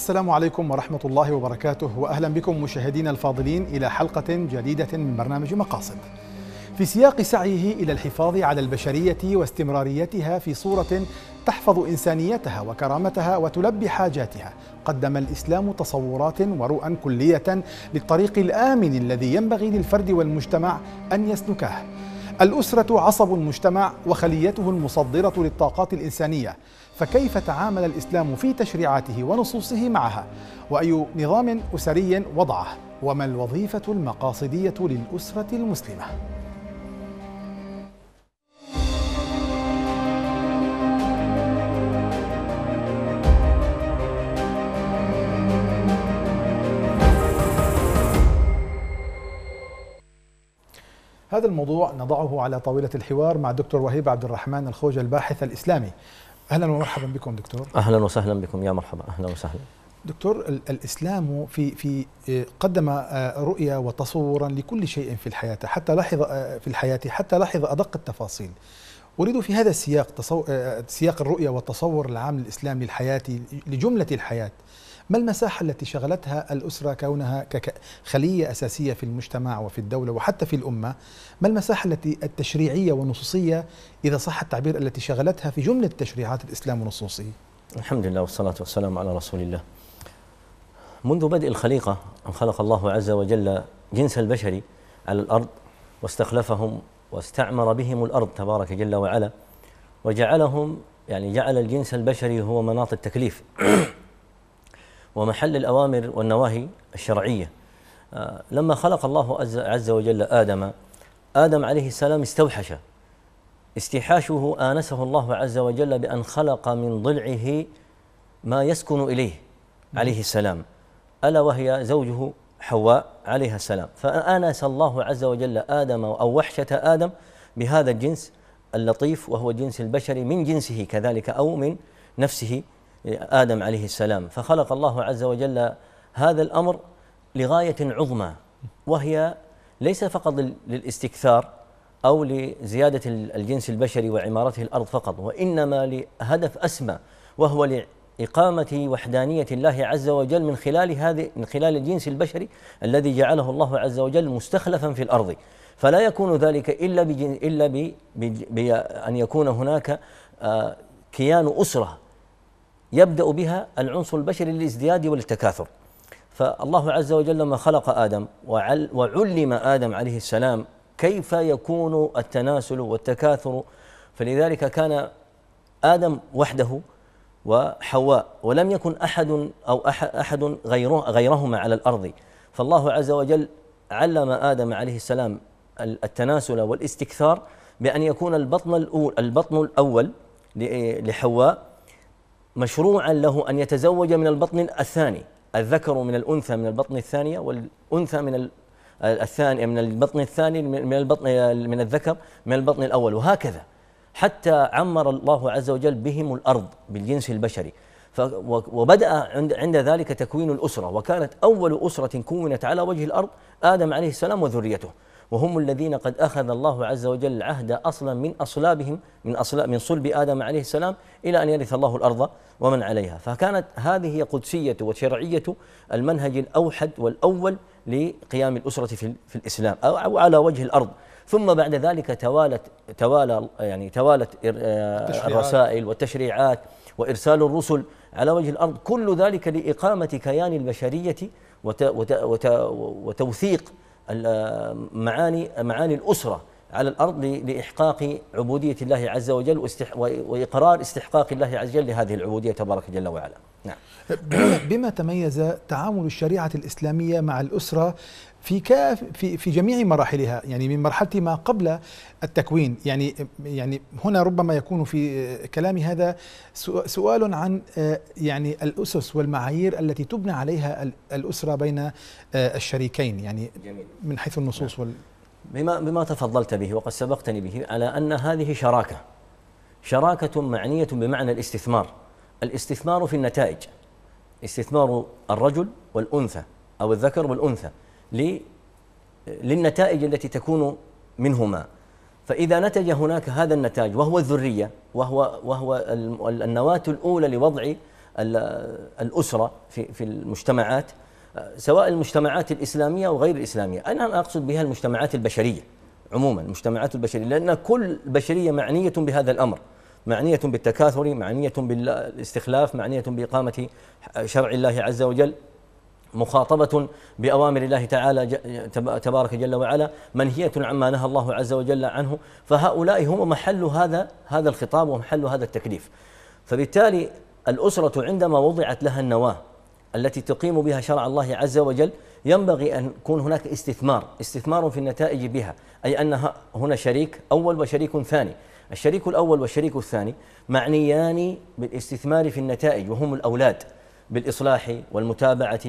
السلام عليكم ورحمة الله وبركاته وأهلا بكم مشاهدينا الفاضلين إلى حلقة جديدة من برنامج مقاصد في سياق سعيه إلى الحفاظ على البشرية واستمراريتها في صورة تحفظ إنسانيتها وكرامتها وتلبي حاجاتها قدم الإسلام تصورات ورؤى كلية للطريق الآمن الذي ينبغي للفرد والمجتمع أن يسلكه الأسرة عصب المجتمع وخليته المصدرة للطاقات الإنسانية فكيف تعامل الإسلام في تشريعاته ونصوصه معها وأي نظام أسري وضعه وما الوظيفة المقاصدية للأسرة المسلمة هذا الموضوع نضعه على طاولة الحوار مع الدكتور وهيب عبد الرحمن الخوج الباحث الإسلامي اهلا ومرحبا بكم دكتور اهلا وسهلا بكم يا مرحبا اهلا وسهلا دكتور الاسلام في في آه، قدم آه، رؤيا وتصورا لكل شيء في الحياه حتى لاحظ آه، في الحياه حتى لاحظ ادق التفاصيل اريد في هذا السياق سياق الرؤيا والتصور العام للاسلام للحياه لجمله الحياه ما المساحة التي شغلتها الأسرة كونها كخلية أساسية في المجتمع وفي الدولة وحتى في الأمة ما المساحة التي التشريعية والنصوصية إذا صح التعبير التي شغلتها في جملة تشريعات الإسلام ونصوصه الحمد لله والصلاة والسلام على رسول الله منذ بدء الخليقة أن خلق الله عز وجل جنس البشر على الأرض واستخلفهم واستعمر بهم الأرض تبارك جل وعلا وجعلهم يعني جعل الجنس البشري هو مناط التكليف ومحل الأوامر والنواهي الشرعية آه، لما خلق الله عز وجل آدم آدم عليه السلام استوحش استحاشه آنسه الله عز وجل بأن خلق من ضلعه ما يسكن إليه عليه السلام ألا وهي زوجه حواء عليها السلام فآنس الله عز وجل آدم أو وحشة آدم بهذا الجنس اللطيف وهو جنس البشر من جنسه كذلك أو من نفسه آدم عليه السلام فخلق الله عز وجل هذا الأمر لغاية عظمى وهي ليس فقط للاستكثار أو لزيادة الجنس البشري وعمارته الأرض فقط وإنما لهدف أسمى وهو لإقامة وحدانية الله عز وجل من خلال هذه من خلال الجنس البشري الذي جعله الله عز وجل مستخلفا في الأرض فلا يكون ذلك إلا إلا بأن يكون هناك آه، كيان أسرة يبدأ بها العنصر البشري للازدياد والتكاثر فالله عز وجل لما خلق آدم وعلم آدم عليه السلام كيف يكون التناسل والتكاثر فلذلك كان آدم وحده وحواء ولم يكن أحد أو أحد غيره غيرهما على الأرض فالله عز وجل علم آدم عليه السلام التناسل والاستكثار بأن يكون البطن الأول البطن الأول لحواء مشروعا له أن يتزوج من البطن الثاني الذكر من الأنثى من البطن الثانية والأنثى من الثاني من البطن الثاني من البطن من الذكر من البطن الأول وهكذا حتى عمر الله عز وجل بهم الأرض بالجنس البشري وبدأ عند, عند ذلك تكوين الأسرة وكانت أول أسرة كونت على وجه الأرض آدم عليه السلام وذريته وهم الذين قد أخذ الله عز وجل العهد أصلا من أصلابهم من أصلاب من صلب آدم عليه السلام إلى أن يرث الله الأرض ومن عليها فكانت هذه هي قدسية وشرعية المنهج الأوحد والأول لقيام الأسرة في, في الإسلام أو على وجه الأرض ثم بعد ذلك توالت توالى يعني توالت آه، الرسائل والتشريعات وارسال الرسل على وجه الارض كل ذلك لاقامه كيان البشريه وتوثيق معاني معاني الأسرة على الأرض لإحقاق عبودية الله عز وجل وإقرار استحقاق الله عز وجل لهذه العبودية تبارك جل وعلا نعم بما تميز تعامل الشريعة الإسلامية مع الأسرة في كاف في في جميع مراحلها يعني من مرحله ما قبل التكوين يعني يعني هنا ربما يكون في كلامي هذا سؤال عن آه، يعني الاسس والمعايير التي تبنى عليها الاسره بين آه، الشريكين يعني جميل. من حيث النصوص نعم. وال بما بما تفضلت به وقد سبقتني به على ان هذه شراكه شراكه معنيه بمعنى الاستثمار الاستثمار في النتائج استثمار الرجل والانثى او الذكر والانثى للنتائج التي تكون منهما فإذا نتج هناك هذا النتاج وهو الذرية وهو وهو النواة الأولى لوضع الأسرة في في المجتمعات سواء المجتمعات الإسلامية أو غير الإسلامية أنا أقصد بها المجتمعات البشرية عموما المجتمعات البشرية لأن كل بشرية معنية بهذا الأمر معنية بالتكاثر معنية بالاستخلاف معنية بإقامة شرع الله عز وجل مخاطبة بأوامر الله تعالى تبارك جل وعلا منهية عما نهى الله عز وجل عنه فهؤلاء هم محل هذا هذا الخطاب ومحل هذا التكليف فبالتالي الأسرة عندما وضعت لها النواة التي تقيم بها شرع الله عز وجل ينبغي أن يكون هناك استثمار استثمار في النتائج بها أي أن هنا شريك أول وشريك ثاني الشريك الأول والشريك الثاني معنيان بالاستثمار في النتائج وهم الأولاد بالإصلاح والمتابعة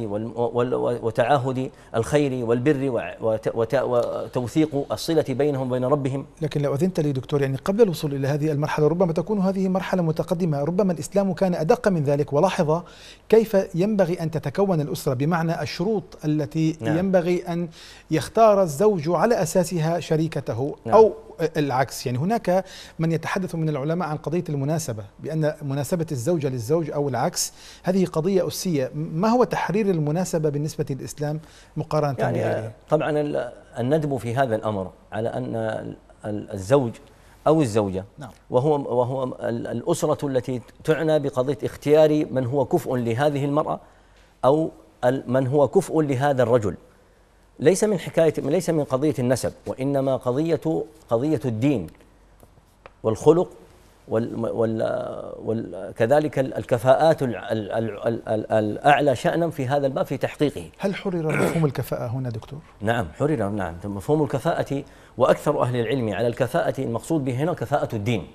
وتعاهد الخير والبر وتوثيق الصلة بينهم وبين ربهم لكن لو أذنت لي دكتور يعني قبل الوصول إلى هذه المرحلة ربما تكون هذه مرحلة متقدمة ربما الإسلام كان أدق من ذلك ولاحظ كيف ينبغي أن تتكون الأسرة بمعنى الشروط التي نعم. ينبغي أن يختار الزوج على أساسها شريكته نعم. أو العكس يعني هناك من يتحدث من العلماء عن قضية المناسبة بأن مناسبة الزوجة للزوج أو العكس هذه قضية أسية ما هو تحرير المناسبة بالنسبة للإسلام مقارنة يعني بغيره طبعا الندم في هذا الأمر على أن الزوج أو الزوجة نعم. وهو وهو الأسرة التي تعنى بقضية اختيار من هو كفء لهذه المرأة أو من هو كفء لهذا الرجل ليس من حكاية ليس من قضية النسب وإنما قضية قضية الدين والخلق وال وال كذلك الكفاءات الأعلى شأنا في هذا الباب في تحقيقه هل حرر مفهوم الكفاءة هنا دكتور؟ نعم حرر نعم مفهوم الكفاءة وأكثر أهل العلم على الكفاءة المقصود به هنا كفاءة الدين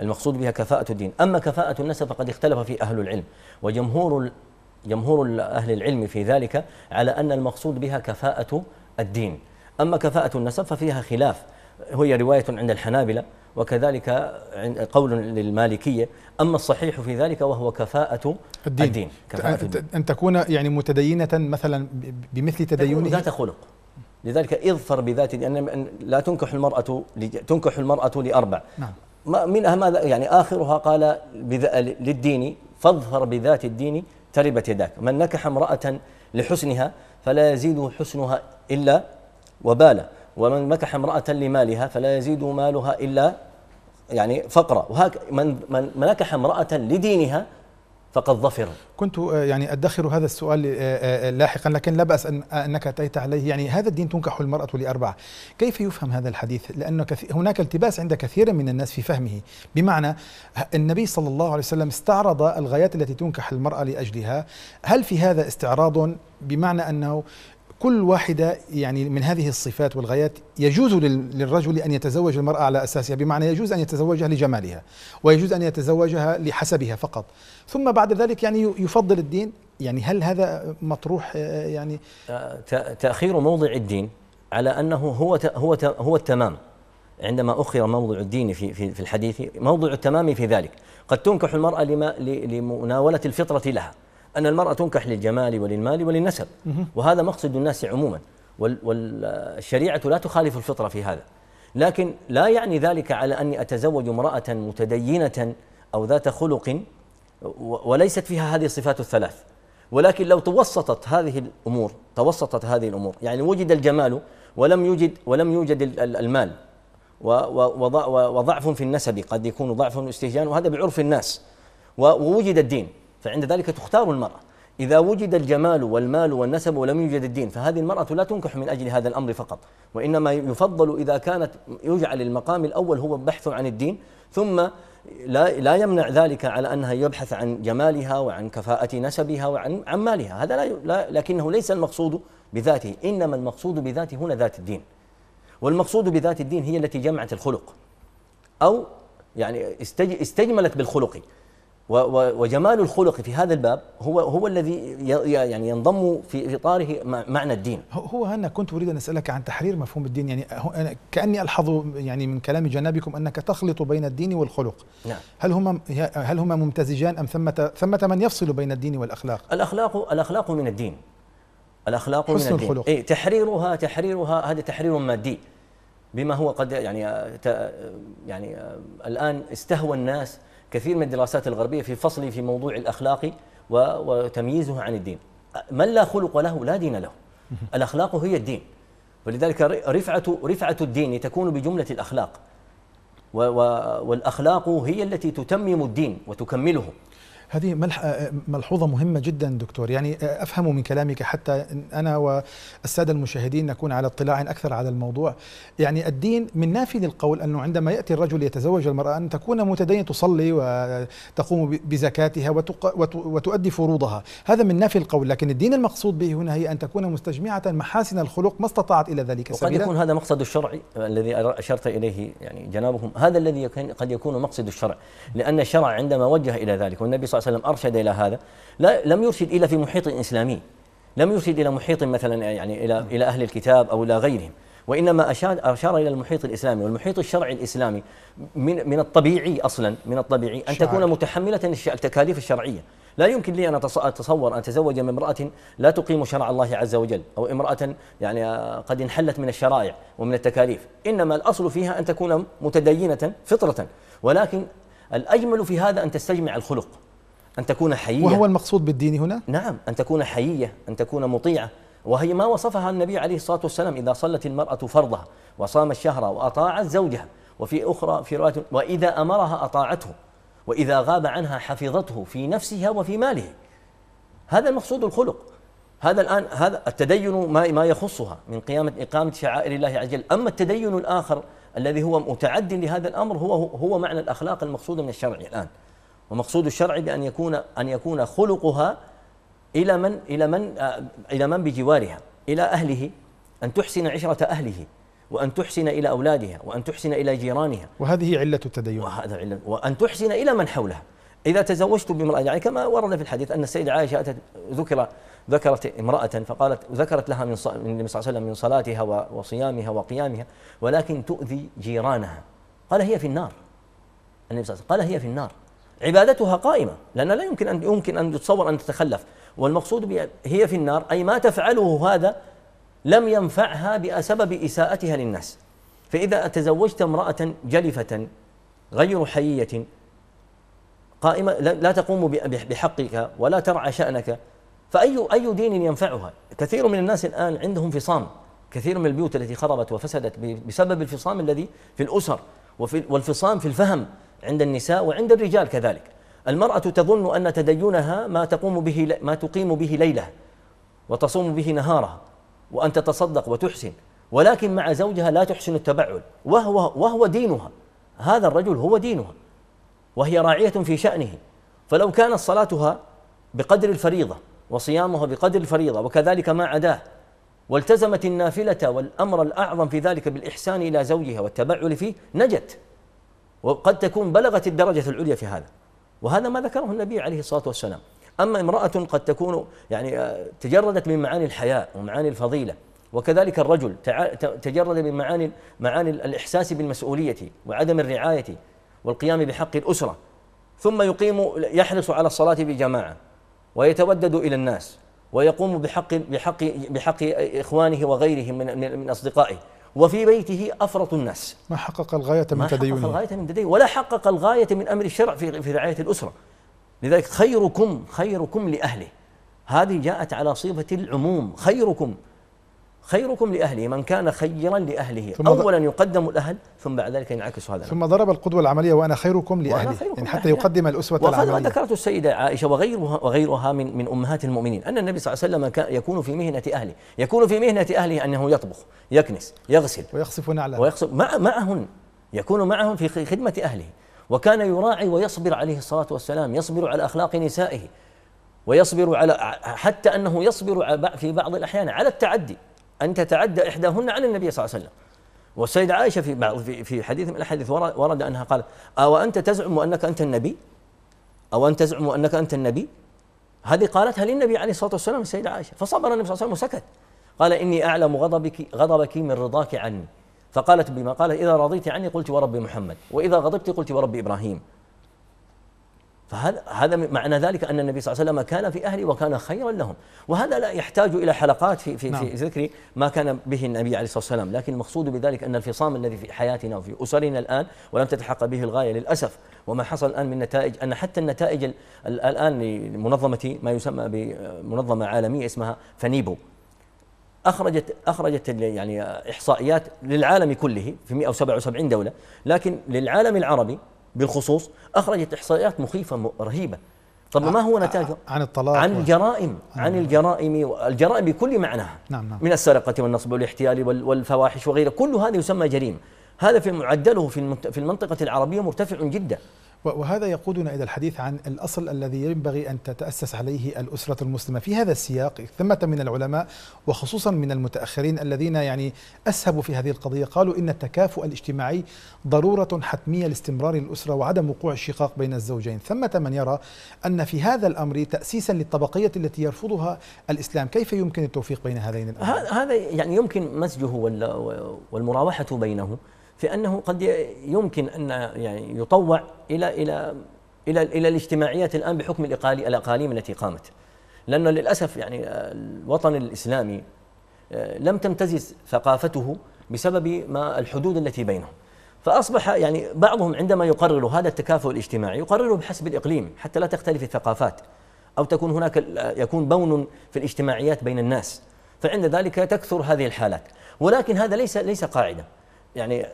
المقصود بها كفاءة الدين أما كفاءة النسب فقد اختلف في أهل العلم وجمهور جمهور أهل العلم في ذلك على أن المقصود بها كفاءة الدين أما كفاءة النسب ففيها خلاف هي رواية عند الحنابلة وكذلك قول للمالكية أما الصحيح في ذلك وهو كفاءة الدين, الدين. كفاءة الدين. أن تكون يعني متدينة مثلا بمثل تدينه ذات خلق لذلك اظفر بذات لأن لا تنكح المرأة تنكح المرأة لأربع نعم. منها ماذا يعني آخرها قال للدين فاظفر بذات الدين تربت يداك من نكح امرأة لحسنها فلا يزيد حسنها إلا وبالا ومن نكح امرأة لمالها فلا يزيد مالها إلا يعني فقرا وهك من من نكح امرأة لدينها فقد ظفر كنت آه، يعني أدخر هذا السؤال آه، آه، لاحقا لكن لا بأس أن أنك أتيت عليه يعني هذا الدين تنكح المرأة لأربعة كيف يفهم هذا الحديث لأن هناك التباس عند كثير من الناس في فهمه بمعنى النبي صلى الله عليه وسلم استعرض الغايات التي تنكح المرأة لأجلها هل في هذا استعراض بمعنى أنه كل واحدة يعني من هذه الصفات والغايات يجوز للرجل أن يتزوج المرأة على أساسها بمعنى يجوز أن يتزوجها لجمالها ويجوز أن يتزوجها لحسبها فقط ثم بعد ذلك يعني يفضل الدين يعني هل هذا مطروح آه، يعني تأخير موضع الدين على أنه هو هو هو التمام عندما أخر موضع الدين في في الحديث موضع التمام في ذلك قد تنكح المرأة لما لمناولة الفطرة لها أن المرأة تنكح للجمال وللمال وللنسب وهذا مقصد الناس عموما والشريعة لا تخالف الفطرة في هذا لكن لا يعني ذلك على أني أتزوج امرأة متدينة أو ذات خلق وليست فيها هذه الصفات الثلاث ولكن لو توسطت هذه الأمور توسطت هذه الأمور يعني وجد الجمال ولم يوجد ولم يوجد المال وضعف في النسب قد يكون ضعف واستهجان وهذا بعرف الناس ووجد الدين فعند ذلك تختار المرأة إذا وجد الجمال والمال والنسب ولم يوجد الدين فهذه المرأة لا تنكح من أجل هذا الأمر فقط وإنما يفضل إذا كانت يجعل المقام الأول هو البحث عن الدين ثم لا لا يمنع ذلك على انها يبحث عن جمالها وعن كفاءة نسبها وعن عن مالها، هذا لا, لا لكنه ليس المقصود بذاته، انما المقصود بذاته هنا ذات الدين. والمقصود بذات الدين هي التي جمعت الخلق. او يعني استجملت بالخلق، وجمال الخلق في هذا الباب هو هو الذي يعني ينضم في اطاره معنى الدين. هو انا كنت اريد ان اسالك عن تحرير مفهوم الدين يعني كاني الحظ يعني من كلام جنابكم انك تخلط بين الدين والخلق. نعم. هل هما هل هما ممتزجان ام ثمه ثمه من يفصل بين الدين والاخلاق؟ الاخلاق الاخلاق من الدين. الاخلاق حسن من الدين. الخلق. إيه تحريرها تحريرها هذا تحرير مادي. بما هو قد يعني يعني الان استهوى الناس كثير من الدراسات الغربية في فصل في موضوع الأخلاق وتمييزه عن الدين من لا خلق له لا دين له الأخلاق هي الدين ولذلك رفعة, رفعة الدين تكون بجملة الأخلاق والأخلاق هي التي تتمم الدين وتكمله هذه آه، ملحوظة مهمة جدا دكتور يعني آه، أفهم من كلامك حتى أنا والسادة المشاهدين نكون على اطلاع أكثر على الموضوع يعني الدين من نافذ القول أنه عندما يأتي الرجل يتزوج المرأة أن تكون متدينة تصلي وتقوم بزكاتها وتؤدي فروضها هذا من نافي القول لكن الدين المقصود به هنا هي أن تكون مستجمعة محاسن الخلق ما استطاعت إلى ذلك وقد سبيلا وقد يكون هذا مقصد الشرع الذي أشرت إليه يعني جنابهم هذا الذي قد يكون مقصد الشرع لأن الشرع عندما وجه إلى ذلك والنبي صلى عليه وسلم أرشد إلى هذا لا لم يرشد إلا في محيط إسلامي لم يرشد إلى محيط مثلا يعني إلى إلى أهل الكتاب أو إلى غيرهم وإنما أشار, أشار إلى المحيط الإسلامي والمحيط الشرعي الإسلامي من, من الطبيعي أصلا من الطبيعي أن تكون متحملة التكاليف الشرعية لا يمكن لي أن أتصور أن أتزوج من امرأة لا تقيم شرع الله عز وجل أو امرأة يعني قد انحلت من الشرائع ومن التكاليف إنما الأصل فيها أن تكون متدينة فطرة ولكن الأجمل في هذا أن تستجمع الخلق أن تكون حيية وهو المقصود بالدين هنا؟ نعم أن تكون حيية أن تكون مطيعة وهي ما وصفها النبي عليه الصلاة والسلام إذا صلت المرأة فرضها وصام الشهر وأطاعت زوجها وفي أخرى في رواية وإذا أمرها أطاعته وإذا غاب عنها حفظته في نفسها وفي ماله هذا المقصود الخلق هذا الآن هذا التدين ما ما يخصها من قيامة إقامة شعائر الله عز وجل أما التدين الآخر الذي هو متعد لهذا الأمر هو هو معنى الأخلاق المقصود من الشرع الآن ومقصود الشرع بأن يكون أن يكون خلقها إلى من إلى من إلى من بجوارها إلى أهله أن تحسن عشرة أهله وأن تحسن إلى أولادها وأن تحسن إلى جيرانها وهذه علة التدين وهذا علة وأن تحسن إلى من حولها إذا تزوجت بامرأة يعني كما ورد في الحديث أن السيدة عائشة أتت ذكر ذكرت امرأة فقالت ذكرت لها من النبي صلى الله عليه وسلم من صلاتها وصيامها وقيامها ولكن تؤذي جيرانها قال هي في النار النبي صلى الله عليه وسلم قال هي في النار عبادتها قائمة لأن لا يمكن أن يمكن أن تتصور أن تتخلف والمقصود هي في النار أي ما تفعله هذا لم ينفعها بسبب إساءتها للناس فإذا تزوجت امرأة جلفة غير حيية قائمة لا تقوم بحقك ولا ترعى شأنك فأي أي دين ينفعها كثير من الناس الآن عندهم فصام كثير من البيوت التي خربت وفسدت بسبب الفصام الذي في الأسر والفصام في الفهم عند النساء وعند الرجال كذلك المرأة تظن أن تدينها ما تقوم به ما تقيم به ليلها وتصوم به نهارها وأن تتصدق وتحسن ولكن مع زوجها لا تحسن التبعل وهو وهو دينها هذا الرجل هو دينها وهي راعية في شأنه فلو كانت صلاتها بقدر الفريضة وصيامها بقدر الفريضة وكذلك ما عداه والتزمت النافلة والأمر الأعظم في ذلك بالإحسان إلى زوجها والتبعل فيه نجت وقد تكون بلغت الدرجة العليا في هذا وهذا ما ذكره النبي عليه الصلاة والسلام أما امرأة قد تكون يعني آه، تجردت من معاني الحياء ومعاني الفضيلة وكذلك الرجل تجرد من معاني معاني الإحساس بالمسؤولية وعدم الرعاية والقيام بحق الأسرة ثم يقيم يحرص على الصلاة بجماعة ويتودد إلى الناس ويقوم بحق بحق بحق إخوانه وغيرهم من من أصدقائه وفي بيته أفرط الناس ما حقق الغاية من تدينه ما حقق الغاية من تدينه ولا حقق الغاية من أمر الشرع في في رعاية الأسرة لذلك خيركم خيركم لأهله هذه جاءت على صيغة العموم خيركم خيركم لأهله من كان خيرا لأهله أولا يقدم الأهل ثم بعد ذلك ينعكس هذا ثم ضرب القدوة العملية وأنا خيركم لأهله وأنا خيركم يعني حتى لأهلها. يقدم الأسوة وقد العملية وقد ذكرت السيدة عائشة وغيرها, وغيرها من, من أمهات المؤمنين أن النبي صلى الله عليه وسلم كان يكون في مهنة أهله يكون في مهنة أهله أنه يطبخ يكنس يغسل ويخصف نعله ويخصف مع معهن يكون معهم في خدمة أهله وكان يراعي ويصبر عليه الصلاة والسلام يصبر على أخلاق نسائه ويصبر على حتى أنه يصبر في بعض الأحيان على التعدي أن تتعدى إحداهن على النبي صلى الله عليه وسلم والسيدة عائشة في في حديث من الأحاديث ورد أنها قالت أو أنت تزعم أنك أنت النبي أو انت تزعم أنك أنت النبي هذه قالتها للنبي عليه الصلاة والسلام السيدة عائشة فصبر النبي صلى الله عليه وسلم وسكت قال إني أعلم غضبك غضبك من رضاك عني فقالت بما قال إذا رضيت عني قلت ورب محمد وإذا غضبت قلت ورب إبراهيم فهذا هذا معنى ذلك ان النبي صلى الله عليه وسلم كان في اهله وكان خيرا لهم، وهذا لا يحتاج الى حلقات في في, نعم. في ذكر ما كان به النبي عليه الصلاه والسلام، لكن المقصود بذلك ان الفصام الذي في حياتنا وفي اسرنا الان ولم تتحقق به الغايه للاسف، وما حصل الان من نتائج ان حتى النتائج الان لمنظمه ما يسمى بمنظمه عالميه اسمها فنيبو اخرجت اخرجت يعني احصائيات للعالم كله في 177 دوله، لكن للعالم العربي بالخصوص أخرجت إحصائيات مخيفة رهيبة طب ما هو نتاجها؟ عن الطلاق عن الجرائم و... عن الجرائم الجرائم بكل معناها نعم نعم من السرقة والنصب والاحتيال والفواحش وغيره كل هذا يسمى جريمة هذا في معدله في المنطقة العربية مرتفع جدا وهذا يقودنا إلى الحديث عن الأصل الذي ينبغي أن تتأسس عليه الأسرة المسلمة في هذا السياق ثمة من العلماء وخصوصا من المتأخرين الذين يعني أسهبوا في هذه القضية قالوا إن التكافؤ الاجتماعي ضرورة حتمية لاستمرار الأسرة وعدم وقوع الشقاق بين الزوجين ثمة من يرى أن في هذا الأمر تأسيسا للطبقية التي يرفضها الإسلام كيف يمكن التوفيق بين هذين الأمرين؟ هذا يعني يمكن مزجه والمراوحة بينه في انه قد يمكن ان يعني يطوع الى الى الى الى الاجتماعيات الان بحكم الاقاليم التي قامت. لانه للاسف يعني الوطن الاسلامي آه، لم تمتزج ثقافته بسبب ما الحدود التي بينهم. فاصبح يعني بعضهم عندما يقرر هذا التكافؤ الاجتماعي يقرره بحسب الاقليم حتى لا تختلف الثقافات او تكون هناك يكون بون في الاجتماعيات بين الناس. فعند ذلك تكثر هذه الحالات، ولكن هذا ليس ليس قاعده. يعني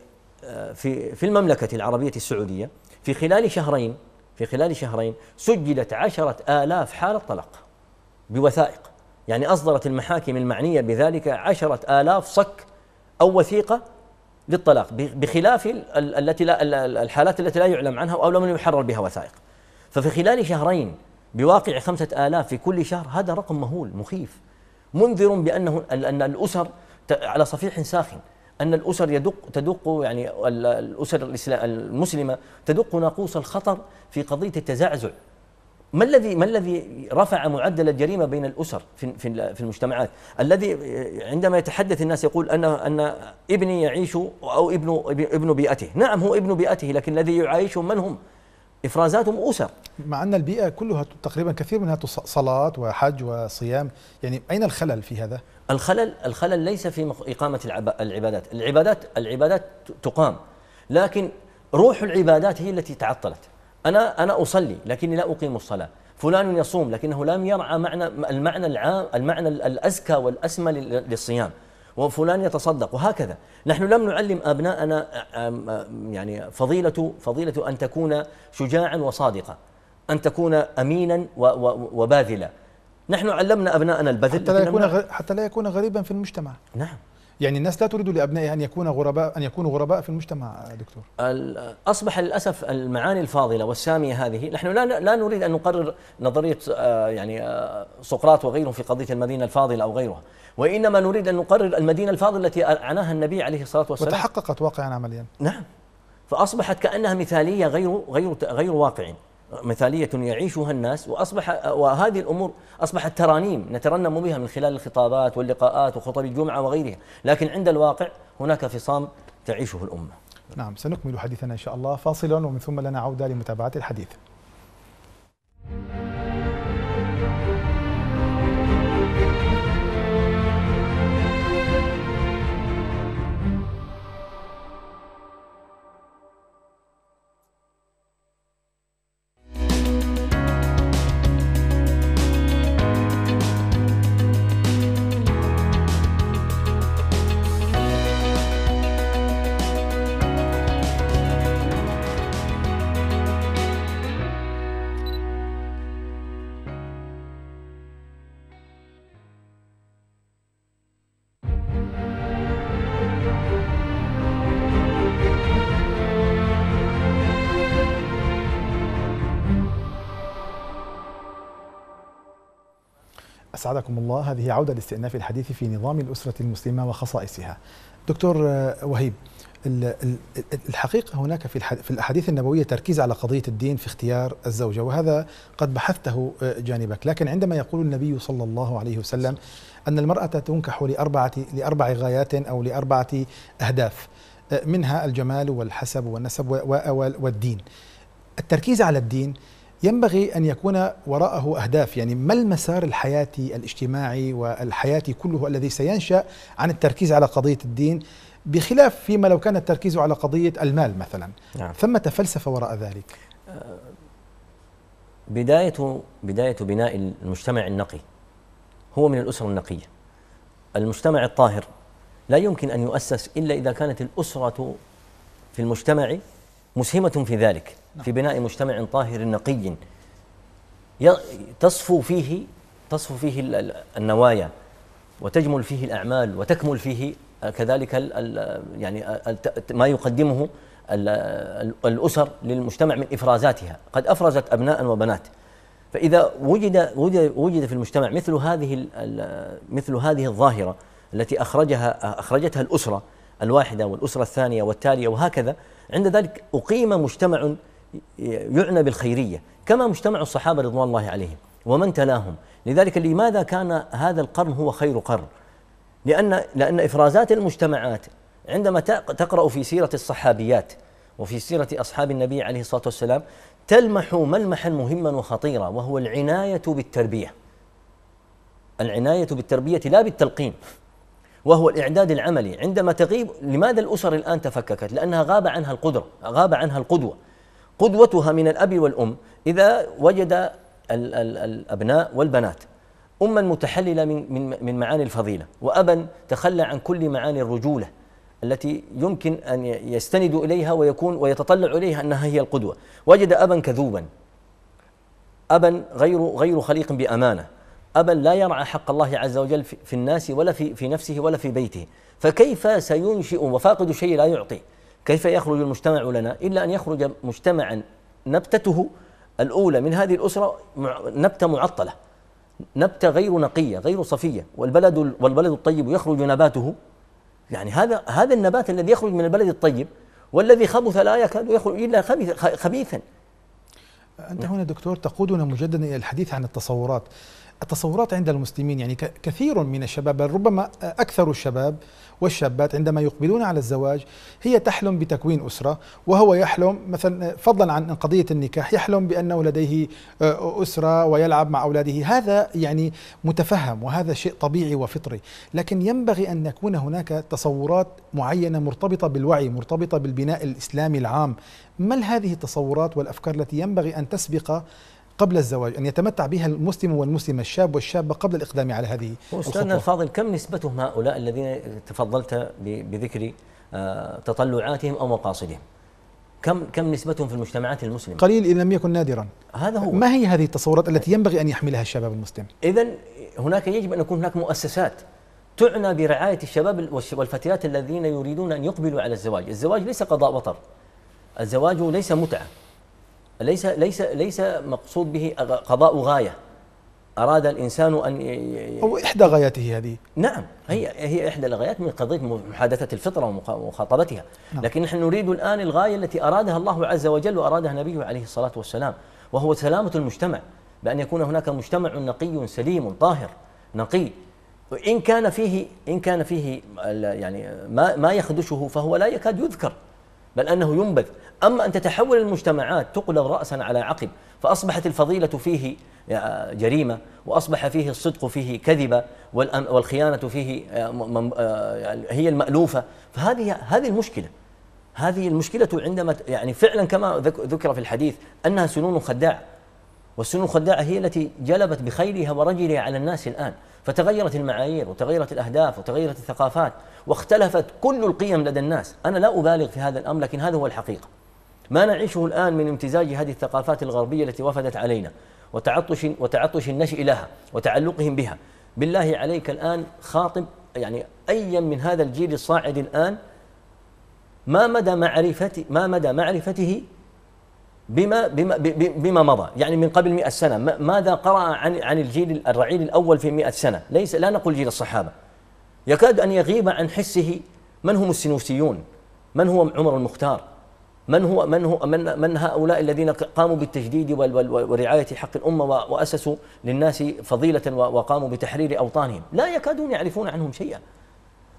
في في المملكة العربية السعودية في خلال شهرين في خلال شهرين سجلت عشرة آلاف حالة طلاق بوثائق يعني أصدرت المحاكم المعنية بذلك عشرة آلاف صك أو وثيقة للطلاق بخلاف التي لا الحالات التي لا يعلم عنها أو لم يحرر بها وثائق ففي خلال شهرين بواقع خمسة آلاف في كل شهر هذا رقم مهول مخيف منذر بأنه أن الأسر على صفيح ساخن ان الاسر يدق تدق يعني الاسر المسلمه تدق ناقوس الخطر في قضيه التزعزع ما الذي ما الذي رفع معدل الجريمه بين الاسر في في المجتمعات؟ الذي عندما يتحدث الناس يقول ان ان ابني يعيش او ابن ابن بيئته، نعم هو ابن بيئته لكن الذي يعايشهم من هم؟ افرازاتهم اسر مع ان البيئه كلها تقريبا كثير منها صلاه وحج وصيام، يعني اين الخلل في هذا؟ الخلل الخلل ليس في إقامة العبادات العبادات العبادات تقام لكن روح العبادات هي التي تعطلت أنا أنا أصلي لكني لا أقيم الصلاة فلان يصوم لكنه لم يرعى معنى المعنى العام المعنى الأزكى والأسمى للصيام وفلان يتصدق وهكذا نحن لم نعلم أبناءنا يعني فضيلة فضيلة أن تكون شجاعا وصادقا أن تكون أمينا وباذلا نحن علمنا أبناءنا البذل حتى لا يكون غ... حتى لا يكون غريبا في المجتمع نعم يعني الناس لا تريد لابنائها ان يكون غرباء ان يكونوا غرباء في المجتمع دكتور. اصبح للاسف المعاني الفاضله والساميه هذه نحن لا لا نريد ان نقرر نظريه آه، يعني آه، سقراط وغيره في قضيه المدينه الفاضله او غيرها، وانما نريد ان نقرر المدينه الفاضله التي عناها النبي عليه الصلاه والسلام. وتحققت واقعا عمليا. نعم. فاصبحت كانها مثاليه غير غير غير واقعي مثالية يعيشها الناس وأصبح وهذه الأمور أصبحت ترانيم نترنم بها من خلال الخطابات واللقاءات وخطب الجمعة وغيرها لكن عند الواقع هناك فصام تعيشه الأمة نعم سنكمل حديثنا إن شاء الله فاصلا ومن ثم لنا عودة لمتابعة الحديث أسعدكم الله هذه عودة لاستئناف الحديث في نظام الأسرة المسلمة وخصائصها دكتور وهيب الحقيقة هناك في الأحاديث النبوية تركيز على قضية الدين في اختيار الزوجة وهذا قد بحثته آه، جانبك لكن عندما يقول النبي صلى الله عليه وسلم أن المرأة تنكح لأربعة لأربع غايات أو لأربعة أهداف آه، منها الجمال والحسب والنسب والدين التركيز على الدين ينبغي أن يكون وراءه أهداف يعني ما المسار الحياتي الاجتماعي والحياتي كله الذي سينشأ عن التركيز على قضية الدين بخلاف فيما لو كان التركيز على قضية المال مثلا نعم. ثمة فلسفة وراء ذلك أه، بداية بداية بناء المجتمع النقي هو من الأسرة النقية المجتمع الطاهر لا يمكن أن يؤسس إلا إذا كانت الأسرة في المجتمع مسهمة في ذلك في بناء مجتمع طاهر نقي تصفو فيه تصفو فيه النوايا وتجمل فيه الأعمال وتكمل فيه كذلك يعني ما يقدمه الأسر للمجتمع من إفرازاتها قد أفرزت أبناء وبنات فإذا وجد وجد, وجد في المجتمع مثل هذه مثل هذه الظاهرة التي أخرجها أخرجتها الأسرة الواحدة والأسرة الثانية والتالية وهكذا عند ذلك أقيم مجتمع يعنى بالخيرية كما مجتمع الصحابة رضوان الله عليهم ومن تلاهم لذلك لماذا كان هذا القرن هو خير قرن لأن, لأن إفرازات المجتمعات عندما تقرأ في سيرة الصحابيات وفي سيرة أصحاب النبي عليه الصلاة والسلام تلمح ملمحا مهما وخطيرا وهو العناية بالتربية العناية بالتربية لا بالتلقين وهو الإعداد العملي عندما تغيب لماذا الأسر الآن تفككت لأنها غاب عنها القدرة غاب عنها القدوة قدوتها من الأب والأم إذا وجد الـ الـ الأبناء والبنات أما متحللة من, من, من معاني الفضيلة وأبا تخلى عن كل معاني الرجولة التي يمكن أن يستند إليها ويكون ويتطلع إليها أنها هي القدوة وجد أبا كذوبا أبا غير غير خليق بأمانة أبا لا يرعى حق الله عز وجل في الناس ولا في, في نفسه ولا في بيته فكيف سينشئ وفاقد الشيء لا يعطي كيف يخرج المجتمع لنا إلا أن يخرج مجتمعا نبتته الأولى من هذه الأسرة نبتة معطلة نبتة غير نقية غير صفية والبلد والبلد الطيب يخرج نباته يعني هذا هذا النبات الذي يخرج من البلد الطيب والذي خبث لا يكاد يخرج إلا خبيثا أنت هنا دكتور تقودنا مجددا إلى الحديث عن التصورات التصورات عند المسلمين يعني كثير من الشباب بل ربما أكثر الشباب والشابات عندما يقبلون على الزواج هي تحلم بتكوين أسرة وهو يحلم مثلا فضلا عن قضية النكاح يحلم بأنه لديه آه، أسرة ويلعب مع أولاده هذا يعني متفهم وهذا شيء طبيعي وفطري لكن ينبغي أن يكون هناك تصورات معينة مرتبطة بالوعي مرتبطة بالبناء الإسلامي العام ما هذه التصورات والأفكار التي ينبغي أن تسبق قبل الزواج أن يتمتع بها المسلم والمسلمة الشاب والشابة قبل الإقدام على هذه أستاذنا الفاضل كم نسبتهم هؤلاء الذين تفضلت بذكر آه، تطلعاتهم أو مقاصدهم كم كم نسبتهم في المجتمعات المسلمة؟ قليل إن لم يكن نادرا هذا هو ما هي هذه التصورات التي ينبغي أن يحملها الشباب المسلم؟ إذا هناك يجب أن يكون هناك مؤسسات تعنى برعاية الشباب والفتيات الذين يريدون أن يقبلوا على الزواج الزواج ليس قضاء وطر الزواج ليس متعة ليس ليس ليس مقصود به قضاء غايه اراد الانسان ان او احدى غاياته هذه نعم هي هي احدى الغايات من قضيه محادثه الفطره ومخاطبتها نعم. لكن نحن نريد الان الغايه التي ارادها الله عز وجل وارادها نبيه عليه الصلاه والسلام وهو سلامه المجتمع بان يكون هناك مجتمع نقي سليم طاهر نقي ان كان فيه ان كان فيه يعني ما ما يخدشه فهو لا يكاد يذكر بل أنه ينبذ أما أن تتحول المجتمعات تقلب رأسا على عقب فأصبحت الفضيلة فيه آه، جريمة وأصبح فيه الصدق فيه كذبة والخيانة فيه آه، آه، يعني هي المألوفة فهذه هذه المشكلة هذه المشكلة عندما يعني فعلا كما ذكر في الحديث أنها سنون خداعة والسنون الخداعة هي التي جلبت بخيلها ورجلها على الناس الآن فتغيرت المعايير وتغيرت الأهداف وتغيرت الثقافات واختلفت كل القيم لدى الناس أنا لا أبالغ في هذا الأمر لكن هذا هو الحقيقة ما نعيشه الآن من امتزاج هذه الثقافات الغربية التي وفدت علينا وتعطش وتعطش النشء لها وتعلقهم بها بالله عليك الآن خاطب يعني أيا من هذا الجيل الصاعد الآن ما مدى معرفته ما مدى معرفته بما بما بما مضى يعني من قبل 100 سنه ماذا قرأ عن عن الجيل الرعيل الاول في 100 سنه ليس لا نقول جيل الصحابه يكاد ان يغيب عن حسه من هم السنوسيون من هو عمر المختار من هو من هو من من هؤلاء الذين قاموا بالتجديد ورعايه حق الامه واسسوا للناس فضيله وقاموا بتحرير اوطانهم لا يكادون يعرفون عنهم شيئا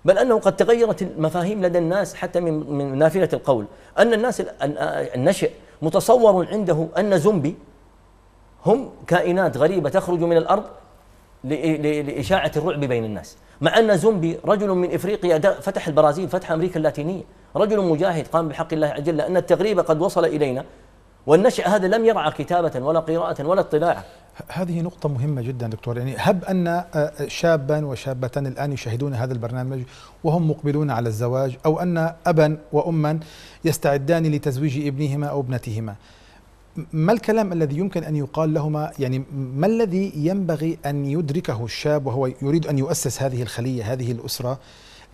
بل انه قد تغيرت المفاهيم لدى الناس حتى من من نافله القول ان الناس النشئ متصور عنده أن زومبي هم كائنات غريبة تخرج من الأرض لإشاعة الرعب بين الناس مع أن زومبي رجل من إفريقيا فتح البرازيل فتح أمريكا اللاتينية رجل مجاهد قام بحق الله عجل أن التغريب قد وصل إلينا والنشأ هذا لم يرعى كتابة ولا قراءة ولا اطلاعا هذه نقطة مهمة جدا دكتور يعني هب أن آه، آه، شابا وشابة الآن يشاهدون هذا البرنامج وهم مقبلون على الزواج أو أن أبا وأما يستعدان لتزويج ابنهما أو ابنتهما ما الكلام الذي يمكن أن يقال لهما يعني ما الذي ينبغي أن يدركه الشاب وهو يريد أن يؤسس هذه الخلية هذه الأسرة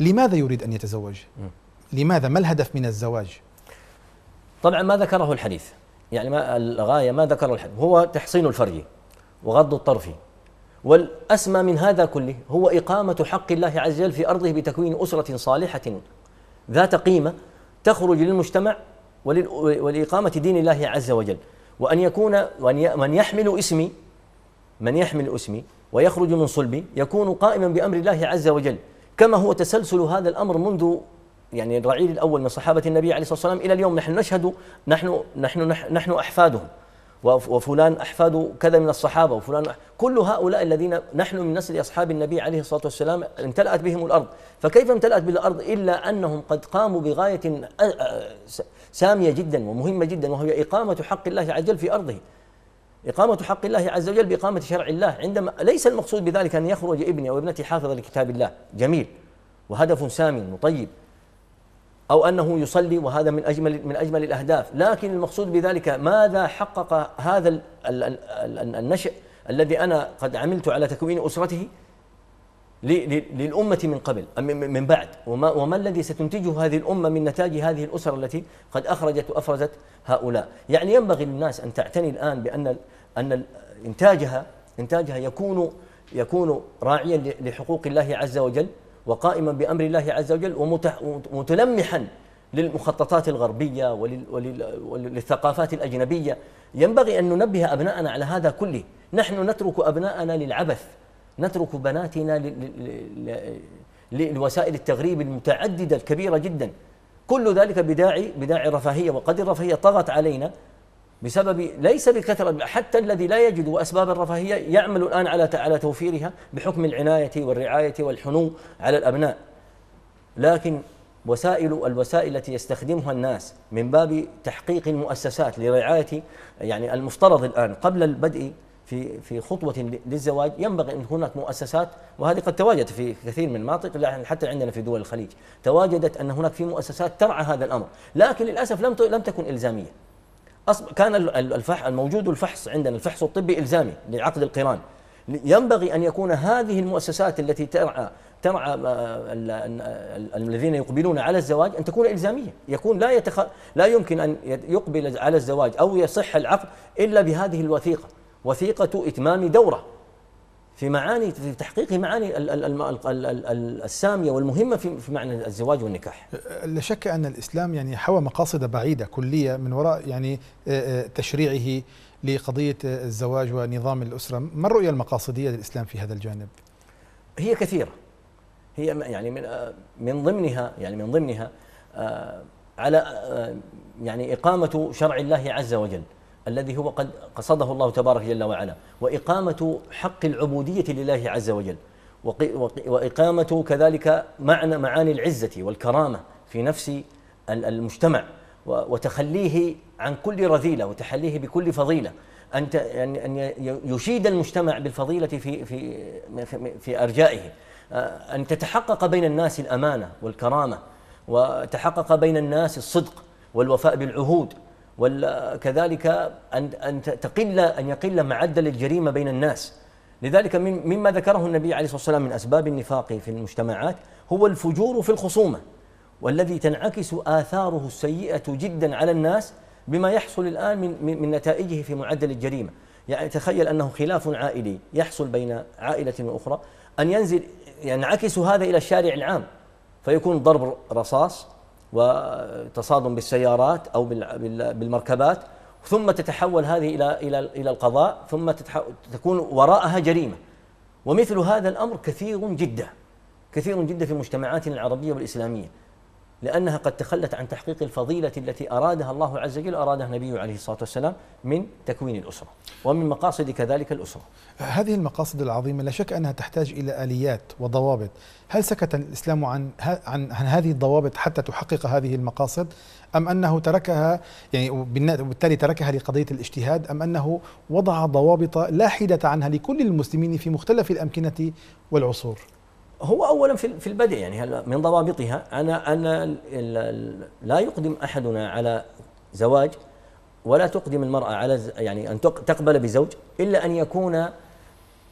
لماذا يريد أن يتزوج لماذا ما الهدف من الزواج طبعا ما ذكره الحديث يعني ما الغاية ما ذكره الحديث هو تحصين الفرج وغض الطرف والأسمى من هذا كله هو إقامة حق الله عز وجل في أرضه بتكوين أسرة صالحة ذات قيمة تخرج للمجتمع ولإقامة دين الله عز وجل وأن يكون من يحمل اسمي من يحمل اسمي ويخرج من صلبي يكون قائما بأمر الله عز وجل كما هو تسلسل هذا الأمر منذ يعني الرعيل الأول من صحابة النبي عليه الصلاة والسلام إلى اليوم نحن نشهد نحن نحن نحن, نحن أحفادهم وفلان أحفاد كذا من الصحابة وفلان كل هؤلاء الذين نحن من نسل أصحاب النبي عليه الصلاة والسلام امتلأت بهم الأرض فكيف امتلأت بالأرض إلا أنهم قد قاموا بغاية سامية جدا ومهمة جدا وهي إقامة حق الله عز وجل في أرضه إقامة حق الله عز وجل بإقامة شرع الله عندما ليس المقصود بذلك أن يخرج ابني أو ابنتي حافظة لكتاب الله جميل وهدف سامي وطيب أو أنه يصلي وهذا من أجمل من أجمل الأهداف لكن المقصود بذلك ماذا حقق هذا النشأ الذي أنا قد عملت على تكوين أسرته للأمة من قبل من بعد وما, وما الذي ستنتجه هذه الأمة من نتاج هذه الأسر التي قد أخرجت وأفرزت هؤلاء يعني ينبغي للناس أن تعتني الآن بأن أن إنتاجها إنتاجها يكون يكون راعيا لحقوق الله عز وجل وقائما بأمر الله عز وجل ومتلمحا للمخططات الغربية وللثقافات الأجنبية ينبغي أن ننبه أبناءنا على هذا كله نحن نترك أبناءنا للعبث نترك بناتنا للوسائل التغريب المتعددة الكبيرة جدا كل ذلك بداعي بداعي رفاهية وقد الرفاهية طغت علينا بسبب ليس بكثرة حتى الذي لا يجد أسباب الرفاهية يعمل الآن على على توفيرها بحكم العناية والرعاية والحنو على الأبناء لكن وسائل الوسائل التي يستخدمها الناس من باب تحقيق المؤسسات لرعاية يعني المفترض الآن قبل البدء في في خطوة للزواج ينبغي أن هناك مؤسسات وهذه قد تواجدت في كثير من المناطق حتى عندنا في دول الخليج تواجدت أن هناك في مؤسسات ترعى هذا الأمر لكن للأسف لم لم تكن إلزامية كان الفحص الموجود الفحص عندنا الفحص الطبي إلزامي لعقد القران ينبغي أن يكون هذه المؤسسات التي ترعى ترعى آه، الذين يقبلون على الزواج أن تكون إلزامية يكون لا يتخ... لا يمكن أن يقبل على الزواج أو يصح العقد إلا بهذه الوثيقة وثيقة إتمام دورة في معاني في تحقيق معاني الساميه والمهمه في معنى الزواج والنكاح. أه، أه، لا شك ان الاسلام يعني حوى مقاصد بعيده كليه من وراء يعني أه، تشريعه لقضيه الزواج ونظام الاسره، ما الرؤيه المقاصديه للاسلام في هذا الجانب؟ هي كثيره. هي يعني من من ضمنها يعني من ضمنها على يعني اقامه شرع الله عز وجل. الذي هو قد قصده الله تبارك جل وعلا وإقامة حق العبودية لله عز وجل وإقامة كذلك معنى معاني العزة والكرامة في نفس المجتمع وتخليه عن كل رذيلة وتحليه بكل فضيلة يعني أن أن يشيد المجتمع بالفضيلة في في في أرجائه آه، أن تتحقق بين الناس الأمانة والكرامة وتحقق بين الناس الصدق والوفاء بالعهود وكذلك أن أن تقل أن يقل معدل الجريمة بين الناس لذلك مما ذكره النبي عليه الصلاة والسلام من أسباب النفاق في المجتمعات هو الفجور في الخصومة والذي تنعكس آثاره السيئة جدا على الناس بما يحصل الآن من, من نتائجه في معدل الجريمة يعني تخيل أنه خلاف عائلي يحصل بين عائلة وأخرى أن ينزل ينعكس هذا إلى الشارع العام فيكون ضرب رصاص وتصادم بالسيارات او بالمركبات ثم تتحول هذه الى الى الى القضاء ثم تكون وراءها جريمه ومثل هذا الامر كثير جدا كثير جدا في مجتمعاتنا العربيه والاسلاميه لأنها قد تخلت عن تحقيق الفضيلة التي أرادها الله عز وجل أرادها النبي عليه الصلاة والسلام من تكوين الأسرة ومن مقاصد كذلك الأسرة هذه المقاصد العظيمة لا شك أنها تحتاج إلى آليات وضوابط هل سكت الإسلام عن, عن, عن هذه الضوابط حتى تحقق هذه المقاصد أم أنه تركها يعني وبالتالي تركها لقضية الاجتهاد أم أنه وضع ضوابط لا حيدة عنها لكل المسلمين في مختلف الأمكنة والعصور هو اولا في في البدء يعني هلا من ضوابطها انا انا لا يقدم احدنا على زواج ولا تقدم المراه على يعني ان تقبل بزوج الا ان يكون آه،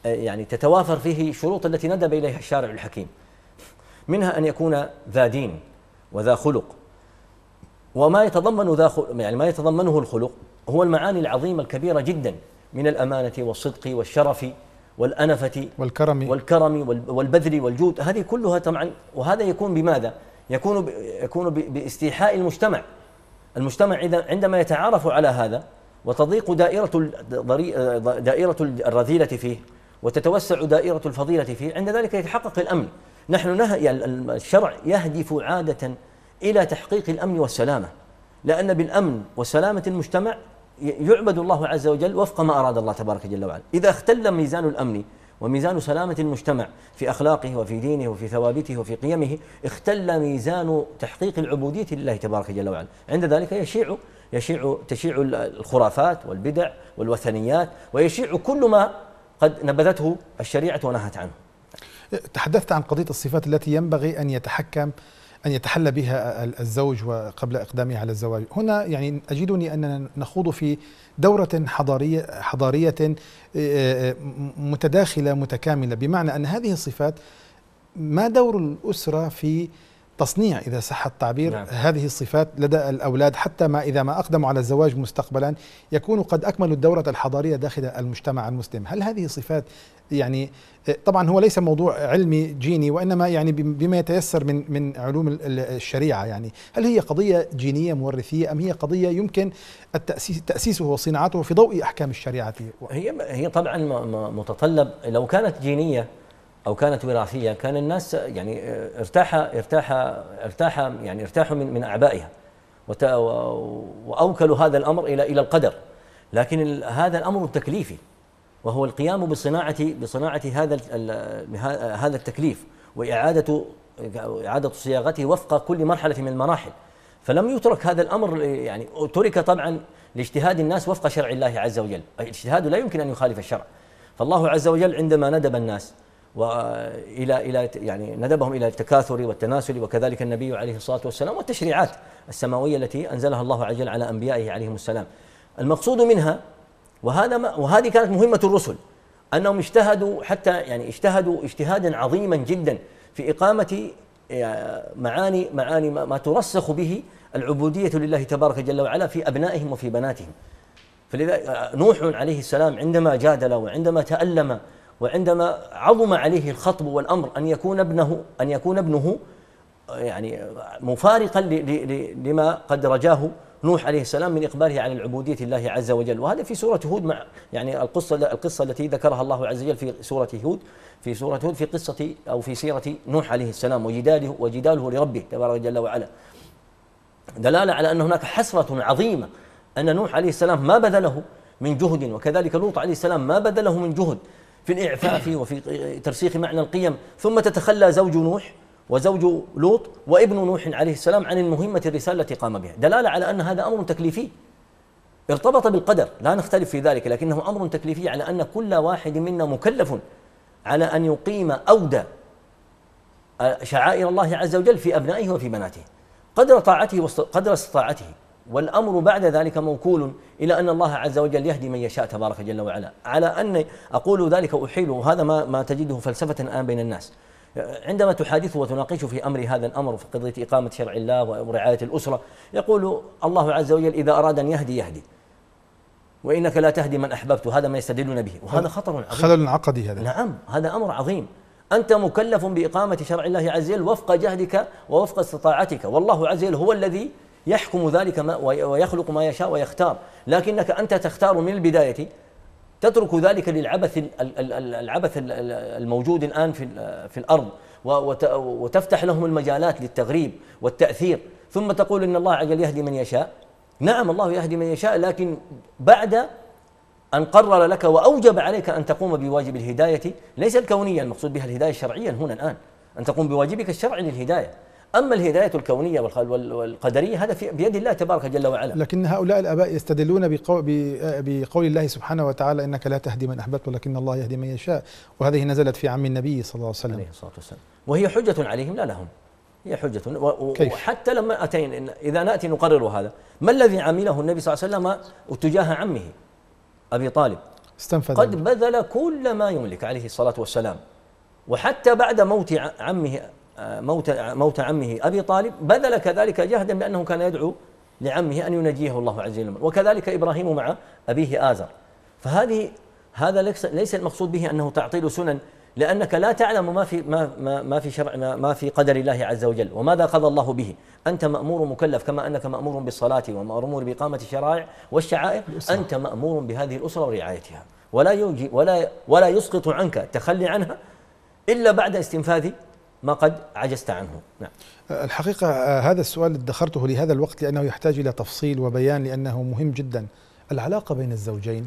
يعني تتوافر فيه شروط التي ندب اليها الشارع الحكيم منها ان يكون ذا دين وذا خلق وما يتضمن ذا يعني ما يتضمنه الخلق هو المعاني العظيمه الكبيره جدا من الامانه والصدق والشرف والأنفة والكرم والكرم والبذل والجود هذه كلها طبعا وهذا يكون بماذا؟ يكون يكون باستيحاء المجتمع المجتمع إذا عندما يتعارف على هذا وتضيق دائرة دائرة الرذيلة فيه وتتوسع دائرة الفضيلة فيه عند ذلك يتحقق الأمن نحن نهي الشرع يهدف عادة إلى تحقيق الأمن والسلامة لأن بالأمن وسلامة المجتمع يعبد الله عز وجل وفق ما أراد الله تبارك جل وعلا إذا اختل ميزان الأمن وميزان سلامة المجتمع في أخلاقه وفي دينه وفي ثوابته وفي قيمه اختل ميزان تحقيق العبودية لله تبارك جل وعلا عند ذلك يشيع يشيع تشيع الخرافات والبدع والوثنيات ويشيع كل ما قد نبذته الشريعة ونهت عنه تحدثت عن قضية الصفات التي ينبغي أن يتحكم أن يتحلى بها الزوج قبل إقدامه على الزواج هنا يعني أجدني أننا نخوض في دورة حضارية, حضارية آه، متداخلة متكاملة بمعنى أن هذه الصفات ما دور الأسرة في تصنيع إذا صح التعبير نعم. هذه الصفات لدى الأولاد حتى ما إذا ما أقدموا على الزواج مستقبلا يكونوا قد أكملوا الدورة الحضارية داخل المجتمع المسلم هل هذه الصفات يعني طبعا هو ليس موضوع علمي جيني وإنما يعني بما يتيسر من من علوم الشريعة يعني هل هي قضية جينية مورثية أم هي قضية يمكن التأسيس تأسيسه وصناعته في ضوء أحكام الشريعة هي هي طبعا متطلب لو كانت جينية او كانت وراثيه كان الناس يعني ارتاح ارتاح ارتاح يعني ارتاحوا من من اعبائها واوكلوا هذا الامر الى الى القدر لكن هذا الامر تكليفي وهو القيام بصناعه بصناعه هذا هذا التكليف واعاده اعاده صياغته وفق كل مرحله من المراحل فلم يترك هذا الامر يعني ترك طبعا لاجتهاد الناس وفق شرع الله عز وجل الاجتهاد لا يمكن ان يخالف الشرع فالله عز وجل عندما ندب الناس والى الى يعني ندبهم الى التكاثر والتناسل وكذلك النبي عليه الصلاه والسلام والتشريعات السماويه التي انزلها الله عز وجل على انبيائه عليهم السلام. المقصود منها وهذا ما وهذه كانت مهمه الرسل انهم اجتهدوا حتى يعني اجتهدوا اجتهادا عظيما جدا في اقامه آه، معاني معاني ما ترسخ به العبوديه لله تبارك جل وعلا في ابنائهم وفي بناتهم. فلذا آه، نوح عليه السلام عندما جادل وعندما تألم وعندما عظم عليه الخطب والامر ان يكون ابنه ان يكون ابنه يعني مفارقا لما قد رجاه نوح عليه السلام من اقباله على العبوديه الله عز وجل وهذا في سوره هود مع يعني القصه القصه التي ذكرها الله عز وجل في سوره هود في سوره هود في قصه او في سيره نوح عليه السلام وجداله وجداله لربه تبارك جل وعلا دلاله على ان هناك حسره عظيمه ان نوح عليه السلام ما بذله من جهد وكذلك لوط عليه السلام ما بذله من جهد في الإعفاف وفي ترسيخ معنى القيم ثم تتخلى زوج نوح وزوج لوط وابن نوح عليه السلام عن المهمة الرسالة التي قام بها دلالة على أن هذا أمر تكليفي ارتبط بالقدر لا نختلف في ذلك لكنه أمر تكليفي على أن كل واحد منا مكلف على أن يقيم أودى شعائر الله عز وجل في أبنائه وفي بناته قدر طاعته قدر استطاعته والأمر بعد ذلك موكول إلى أن الله عز وجل يهدي من يشاء تبارك جل وعلا على أن أقول ذلك أحيل وهذا ما, ما تجده فلسفة الآن بين الناس عندما تحادث وتناقش في أمر هذا الأمر في قضية إقامة شرع الله ورعاية الأسرة يقول الله عز وجل إذا أراد أن يهدي يهدي وإنك لا تهدي من أحببت هذا ما يستدلون به وهذا خطر عظيم خلل عقدي هذا نعم هذا أمر عظيم أنت مكلف بإقامة شرع الله عز وجل وفق جهدك ووفق استطاعتك والله عز وجل هو الذي يحكم ذلك ما ويخلق ما يشاء ويختار لكنك أنت تختار من البداية تترك ذلك للعبث العبث الموجود الآن في في الأرض وتفتح لهم المجالات للتغريب والتأثير ثم تقول إن الله عجل يهدي من يشاء نعم الله يهدي من يشاء لكن بعد أن قرر لك وأوجب عليك أن تقوم بواجب الهداية ليس الكونية المقصود بها الهداية الشرعية هنا الآن أن تقوم بواجبك الشرعي للهداية أما الهداية الكونية والقدرية هذا في بيد الله تبارك جل وعلا لكن هؤلاء الآباء يستدلون بقو بقول الله سبحانه وتعالى إنك لا تهدي من أحببت ولكن الله يهدي من يشاء وهذه نزلت في عم النبي صلى الله عليه وسلم عليه الصلاة والسلام وهي حجة عليهم لا لهم هي حجة وحتى لما أتينا إذا نأتي نقرر هذا ما الذي عمله النبي صلى الله عليه وسلم تجاه عمه أبي طالب استنفذ قد بذل كل ما يملك عليه الصلاة والسلام وحتى بعد موت عمه موت موت عمه ابي طالب بذل كذلك جهدا بانه كان يدعو لعمه ان ينجيه الله عز وجل وكذلك ابراهيم مع ابيه ازر فهذه هذا ليس المقصود به انه تعطيل سنن لانك لا تعلم ما في ما ما, ما في شرع ما في قدر الله عز وجل وماذا قضى الله به انت مامور مكلف كما انك مامور بالصلاه ومامور باقامه الشرائع والشعائر انت مامور بهذه الاسره ورعايتها ولا يوجي ولا ولا يسقط عنك التخلي عنها الا بعد استنفاذ ما قد عجزت عنه نعم. الحقيقة آه، هذا السؤال ادخرته لهذا الوقت لأنه يحتاج إلى تفصيل وبيان لأنه مهم جدا العلاقة بين الزوجين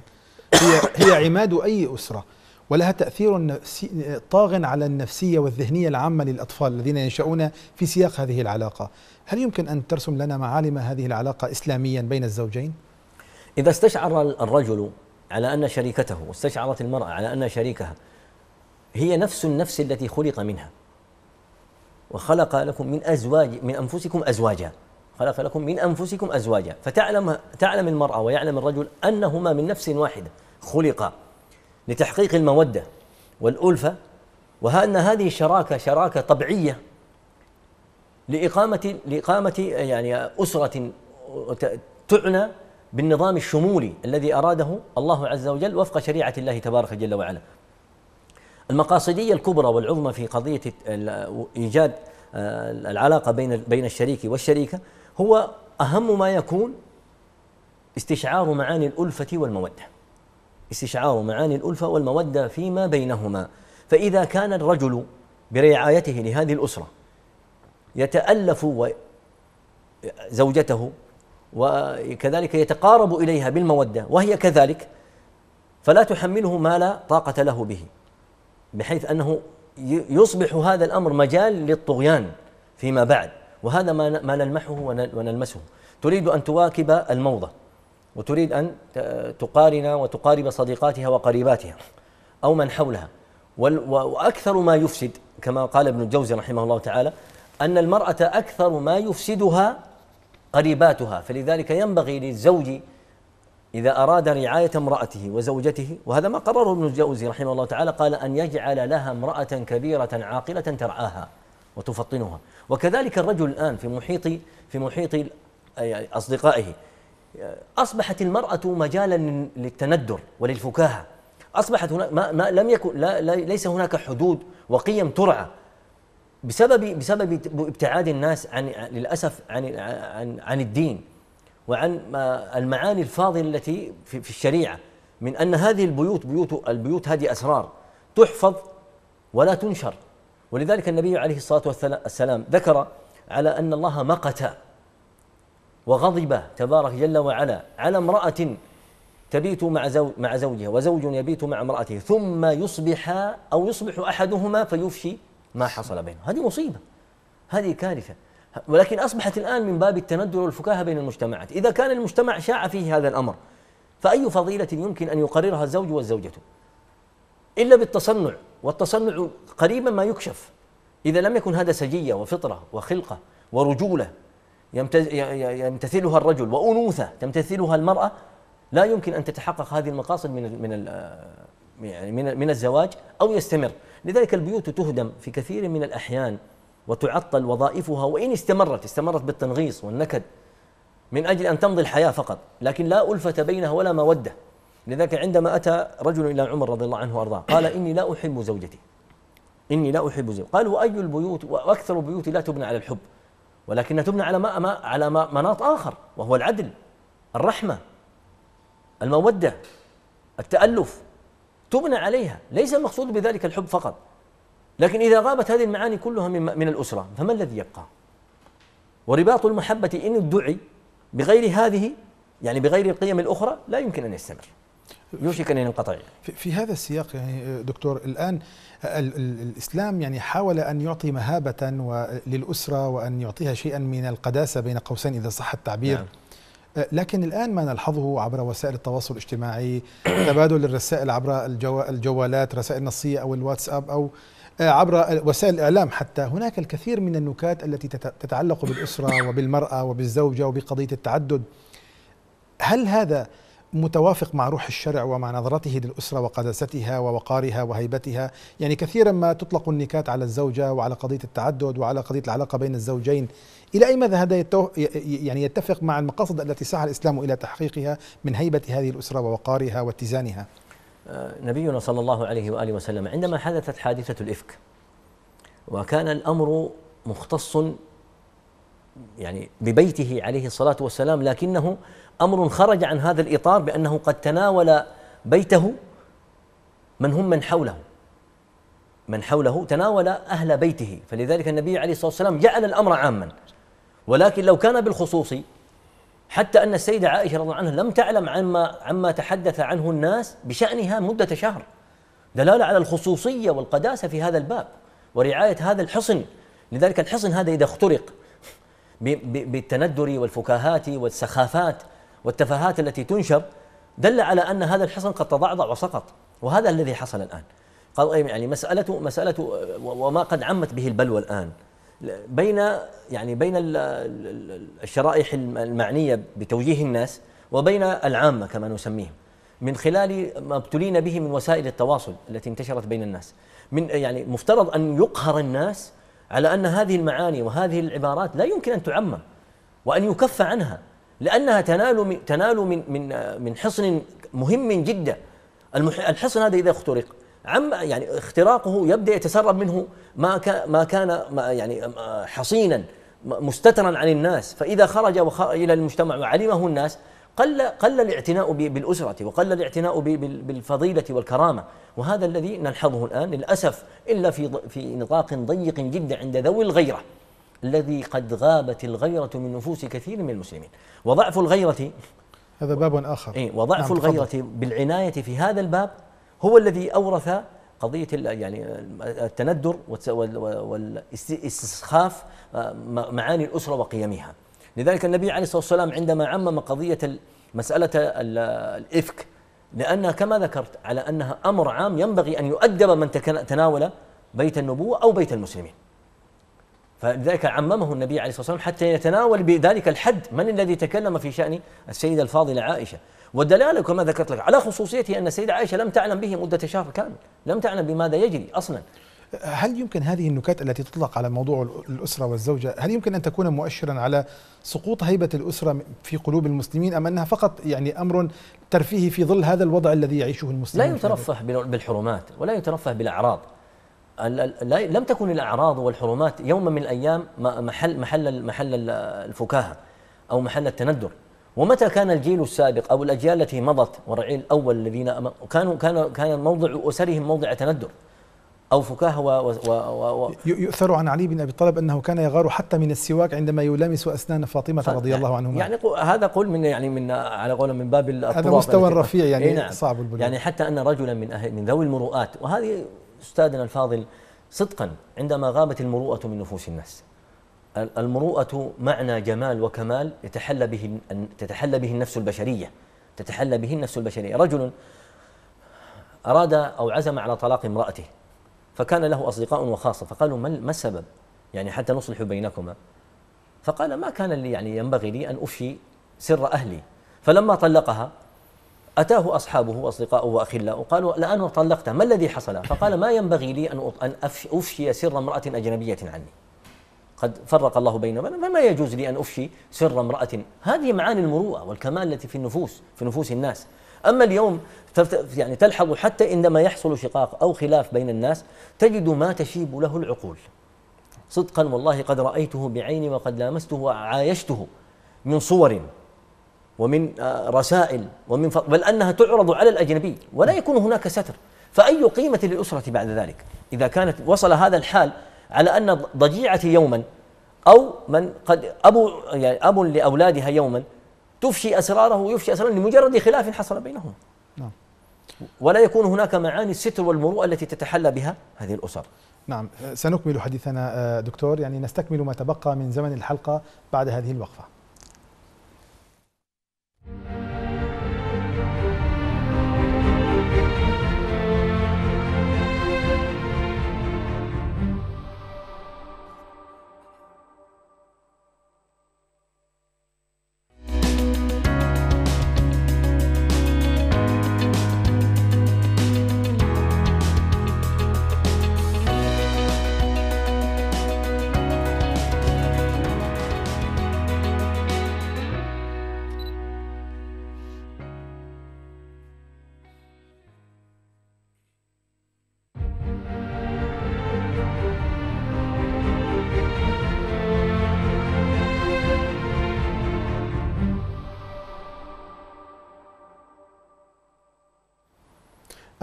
هي, هي عماد أي أسرة ولها تأثير طاغ على النفسية والذهنية العامة للأطفال الذين ينشأون في سياق هذه العلاقة هل يمكن أن ترسم لنا معالم هذه العلاقة إسلاميا بين الزوجين؟ إذا استشعر الرجل على أن شريكته واستشعرت المرأة على أن شريكها هي نفس النفس التي خلق منها وخلق لكم من أزواج من أنفسكم أزواجا خلق لكم من أنفسكم أزواجا فتعلم تعلم المرأة ويعلم الرجل أنهما من نفس واحدة خلقا لتحقيق المودة والألفة وأن هذه الشراكه شراكة طبيعية لإقامة لإقامة يعني أسرة تعنى بالنظام الشمولي الذي أراده الله عز وجل وفق شريعة الله تبارك جل وعلا المقاصدية الكبرى والعظمى في قضية إيجاد آه، العلاقة بين بين الشريك والشريكة هو أهم ما يكون استشعار معاني الألفة والمودة استشعار معاني الألفة والمودة فيما بينهما فإذا كان الرجل برعايته لهذه الأسرة يتألف زوجته وكذلك يتقارب إليها بالمودة وهي كذلك فلا تحمله ما لا طاقة له به بحيث أنه يصبح هذا الأمر مجال للطغيان فيما بعد وهذا ما نلمحه ونلمسه تريد أن تواكب الموضة وتريد أن تقارن وتقارب صديقاتها وقريباتها أو من حولها وأكثر ما يفسد كما قال ابن الجوزي رحمه الله تعالى أن المرأة أكثر ما يفسدها قريباتها فلذلك ينبغي للزوج إذا أراد رعاية امرأته وزوجته وهذا ما قرره ابن الجوزي رحمه الله تعالى قال أن يجعل لها امرأة كبيرة عاقلة ترعاها وتفطنها وكذلك الرجل الآن في محيط في محيط أصدقائه أصبحت المرأة مجالا للتندر وللفكاهة أصبحت هناك ما, ما لم يكن لا, لا ليس هناك حدود وقيم ترعى بسبب بسبب ابتعاد الناس عن للأسف عن عن, عن الدين وعن المعاني الفاضله التي في الشريعه من ان هذه البيوت بيوت البيوت هذه اسرار تحفظ ولا تنشر ولذلك النبي عليه الصلاه والسلام ذكر على ان الله مقت وغضب تبارك جل وعلا على امراه تبيت مع زوج مع زوجها وزوج يبيت مع امرأته ثم يصبح أو يصبح أحدهما فيفشي ما حصل بينهم هذه مصيبة هذه كارثة ولكن أصبحت الآن من باب التندر والفكاهة بين المجتمعات إذا كان المجتمع شاع فيه هذا الأمر فأي فضيلة يمكن أن يقررها الزوج والزوجة إلا بالتصنع والتصنع قريبا ما يكشف إذا لم يكن هذا سجية وفطرة وخلقة ورجولة يمتثلها الرجل وأنوثة تمتثلها المرأة لا يمكن أن تتحقق هذه المقاصد من من يعني من من الزواج أو يستمر لذلك البيوت تهدم في كثير من الأحيان وتعطل وظائفها وإن استمرت استمرت بالتنغيص والنكد من أجل أن تمضي الحياة فقط لكن لا ألفة بينها ولا مودة لذلك عندما أتى رجل إلى عمر رضي الله عنه وأرضاه قال إني لا أحب زوجتي إني لا أحب زوجتي قال وأي البيوت وأكثر البيوت لا تبنى على الحب ولكنها تبنى على ما, ما على ما مناط آخر وهو العدل الرحمة المودة التألف تبنى عليها ليس المقصود بذلك الحب فقط لكن إذا غابت هذه المعاني كلها من, من الأسرة فما الذي يبقى ورباط المحبة إن ادعي بغير هذه يعني بغير القيم الأخرى لا يمكن أن يستمر يوشك أن ينقطع يعني. في هذا السياق يعني دكتور الآن الإسلام يعني حاول أن يعطي مهابة للأسرة وأن يعطيها شيئا من القداسة بين قوسين إذا صح التعبير نعم. أه، لكن الآن ما نلحظه عبر وسائل التواصل الاجتماعي تبادل الرسائل عبر الجوالات رسائل نصية أو الواتساب أو آه، عبر وسائل الإعلام حتى هناك الكثير من النكات التي تتعلق بالأسرة وبالمرأة وبالزوجة وبقضية التعدد هل هذا متوافق مع روح الشرع ومع نظرته للأسرة وقداستها ووقارها وهيبتها يعني كثيرا ما تطلق النكات على الزوجة وعلى قضية التعدد وعلى قضية العلاقة بين الزوجين إلى أي مدى هذا يتو... يعني يتفق مع المقاصد التي سعى الإسلام إلى تحقيقها من هيبة هذه الأسرة ووقارها واتزانها آه، نبينا صلى الله عليه وآله وسلم عندما حدثت حادثة الإفك وكان الأمر مختص يعني ببيته عليه الصلاة والسلام لكنه أمر خرج عن هذا الإطار بأنه قد تناول بيته من هم من حوله من حوله تناول أهل بيته فلذلك النبي عليه الصلاة والسلام جعل الأمر عاما ولكن لو كان بالخصوص حتى أن السيدة عائشة رضي الله عنها لم تعلم عما عما تحدث عنه الناس بشأنها مدة شهر دلالة على الخصوصية والقداسة في هذا الباب ورعاية هذا الحصن لذلك الحصن هذا إذا اخترق بالتندر والفكاهات والسخافات والتفاهات التي تنشر دل على أن هذا الحصن قد تضعضع وسقط وهذا الذي حصل الآن قال يعني مسألة مسألة وما قد عمت به البلوى الآن بين يعني بين الشرائح المعنيه بتوجيه الناس وبين العامه كما نسميهم من خلال ما ابتلينا به من وسائل التواصل التي انتشرت بين الناس من يعني مفترض ان يقهر الناس على ان هذه المعاني وهذه العبارات لا يمكن ان تعمم وان يكف عنها لانها تنال من تنال من من من حصن مهم جدا الحصن هذا اذا اخترق عم يعني اختراقه يبدا يتسرب منه ما ما كان ما يعني حصينا مستترا عن الناس فاذا خرج الى المجتمع وعلمه الناس قل قل الاعتناء بالاسره وقل الاعتناء بالفضيله والكرامه وهذا الذي نلحظه الان للاسف الا في في نطاق ضيق جدا عند ذوي الغيره الذي قد غابت الغيره من نفوس كثير من المسلمين وضعف الغيره هذا باب اخر اي وضعف نعم الغيره بالعنايه في هذا الباب هو الذي أورث قضية يعني التندر والاستسخاف آه، معاني الأسرة وقيمها لذلك النبي عليه الصلاة والسلام عندما عمم قضية مسألة الإفك لأنها كما ذكرت على أنها أمر عام ينبغي أن يؤدب من تناول بيت النبوة أو بيت المسلمين فلذلك عممه النبي عليه الصلاة والسلام حتى يتناول بذلك الحد من الذي تكلم في شأن السيدة الفاضلة عائشة والدلالة كما ذكرت لك على خصوصيته أن السيدة عائشة لم تعلم به مدة شهر كامل لم تعلم بماذا يجري أصلا هل يمكن هذه النكات التي تطلق على موضوع الأسرة والزوجة هل يمكن أن تكون مؤشرا على سقوط هيبة الأسرة في قلوب المسلمين أم أنها فقط يعني أمر ترفيهي في ظل هذا الوضع الذي يعيشه المسلمين لا يترفه بالحرمات ولا يترفه بالأعراض لم تكن الأعراض والحرمات يوما من الأيام محل محل محل الفكاهة أو محل التندر ومتى كان الجيل السابق او الاجيال التي مضت والرعيل الاول الذين كانوا كان كان موضع اسرهم موضع تندر أو فكاهة و, و, و, و يؤثر عن علي بن أبي طالب أنه كان يغار حتى من السواك عندما يلامس أسنان فاطمة رضي الله عنهما يعني هذا قول من يعني من على قول من باب هذا مستوى رفيع يعني إيه نعم صعب البلوغ يعني حتى أن رجلا من أهل من ذوي المروءات وهذه أستاذنا الفاضل صدقا عندما غابت المروءة من نفوس الناس المروءة معنى جمال وكمال يتحلى به تتحلى به النفس البشرية تتحلى به النفس البشرية رجل أراد أو عزم على طلاق امرأته فكان له أصدقاء وخاصة فقالوا ما السبب يعني حتى نصلح بينكما فقال ما كان لي يعني ينبغي لي أن أفشي سر أهلي فلما طلقها أتاه أصحابه وأصدقاؤه واخلاءه قالوا الآن طلقته ما الذي حصل فقال ما ينبغي لي أن أفشي سر امرأة أجنبية عني قد فرق الله بيننا فما يجوز لي أن أفشي سر امرأة هذه معاني المروءة والكمال التي في النفوس في نفوس الناس أما اليوم يعني تلحظ حتى عندما يحصل شقاق أو خلاف بين الناس تجد ما تشيب له العقول صدقا والله قد رأيته بعيني وقد لامسته وعايشته من صور ومن آه، رسائل ومن بل أنها تعرض على الأجنبي ولا يكون هناك ستر فأي قيمة للأسرة بعد ذلك إذا كانت وصل هذا الحال على أن ضجيعتي يوما أو من قد أبو يعني أب لأولادها يوما تفشي أسراره ويفشي أسراره لمجرد خلاف حصل بينهم نعم. ولا يكون هناك معاني الستر والمروءة التي تتحلى بها هذه الأسر نعم سنكمل حديثنا آه، دكتور يعني نستكمل ما تبقى من زمن الحلقة بعد هذه الوقفة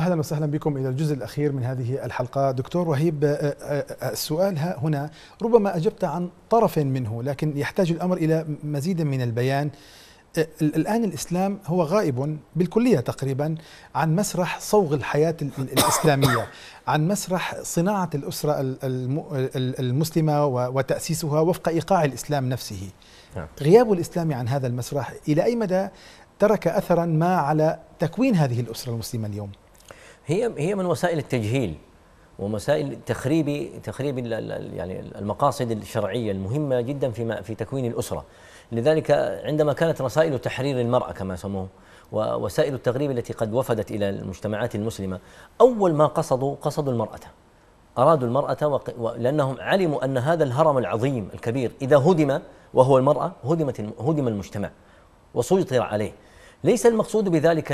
اهلا وسهلا بكم الى الجزء الاخير من هذه الحلقه دكتور وهيب آه، آه، آه، السؤال هنا ربما اجبت عن طرف منه لكن يحتاج الامر الى مزيد من البيان الان الاسلام هو غائب بالكليه تقريبا عن مسرح صوغ الحياه الاسلاميه عن مسرح صناعه الاسره المسلمه وتاسيسها وفق ايقاع الاسلام نفسه نعم. غياب الاسلام عن هذا المسرح الى اي مدى ترك اثرا ما على تكوين هذه الاسره المسلمه اليوم هي هي من وسائل التجهيل ومسائل تخريب تخريب يعني المقاصد الشرعيه المهمه جدا في في تكوين الاسره لذلك عندما كانت رسائل تحرير المراه كما سموه ووسائل التغريب التي قد وفدت الى المجتمعات المسلمه اول ما قصدوا قصدوا المراه ارادوا المراه لانهم علموا ان هذا الهرم العظيم الكبير اذا هدم وهو المراه هدمت هدم المجتمع وسيطر عليه ليس المقصود بذلك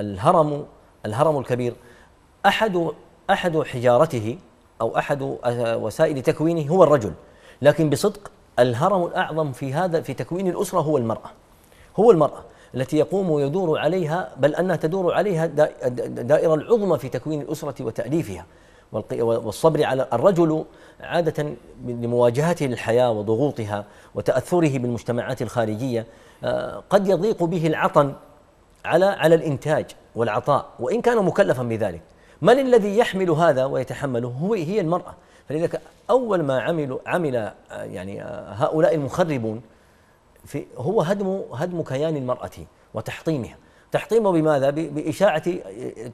الهرم الهرم الكبير أحد أحد حجارته أو أحد آه، وسائل تكوينه هو الرجل لكن بصدق الهرم الأعظم في هذا في تكوين الأسرة هو المرأة هو المرأة التي يقوم ويدور عليها بل أنها تدور عليها الدائرة العظمى في تكوين الأسرة وتأليفها والصبر على الرجل عادة لمواجهته للحياة وضغوطها وتأثره بالمجتمعات الخارجية آه، قد يضيق به العطن على على الإنتاج والعطاء وإن كان مكلفا بذلك من الذي يحمل هذا ويتحمله هو هي المرأة فلذلك أول ما عمل عمل يعني هؤلاء المخربون في هو هدم هدم كيان المرأة وتحطيمها تحطيمه بماذا؟ بإشاعة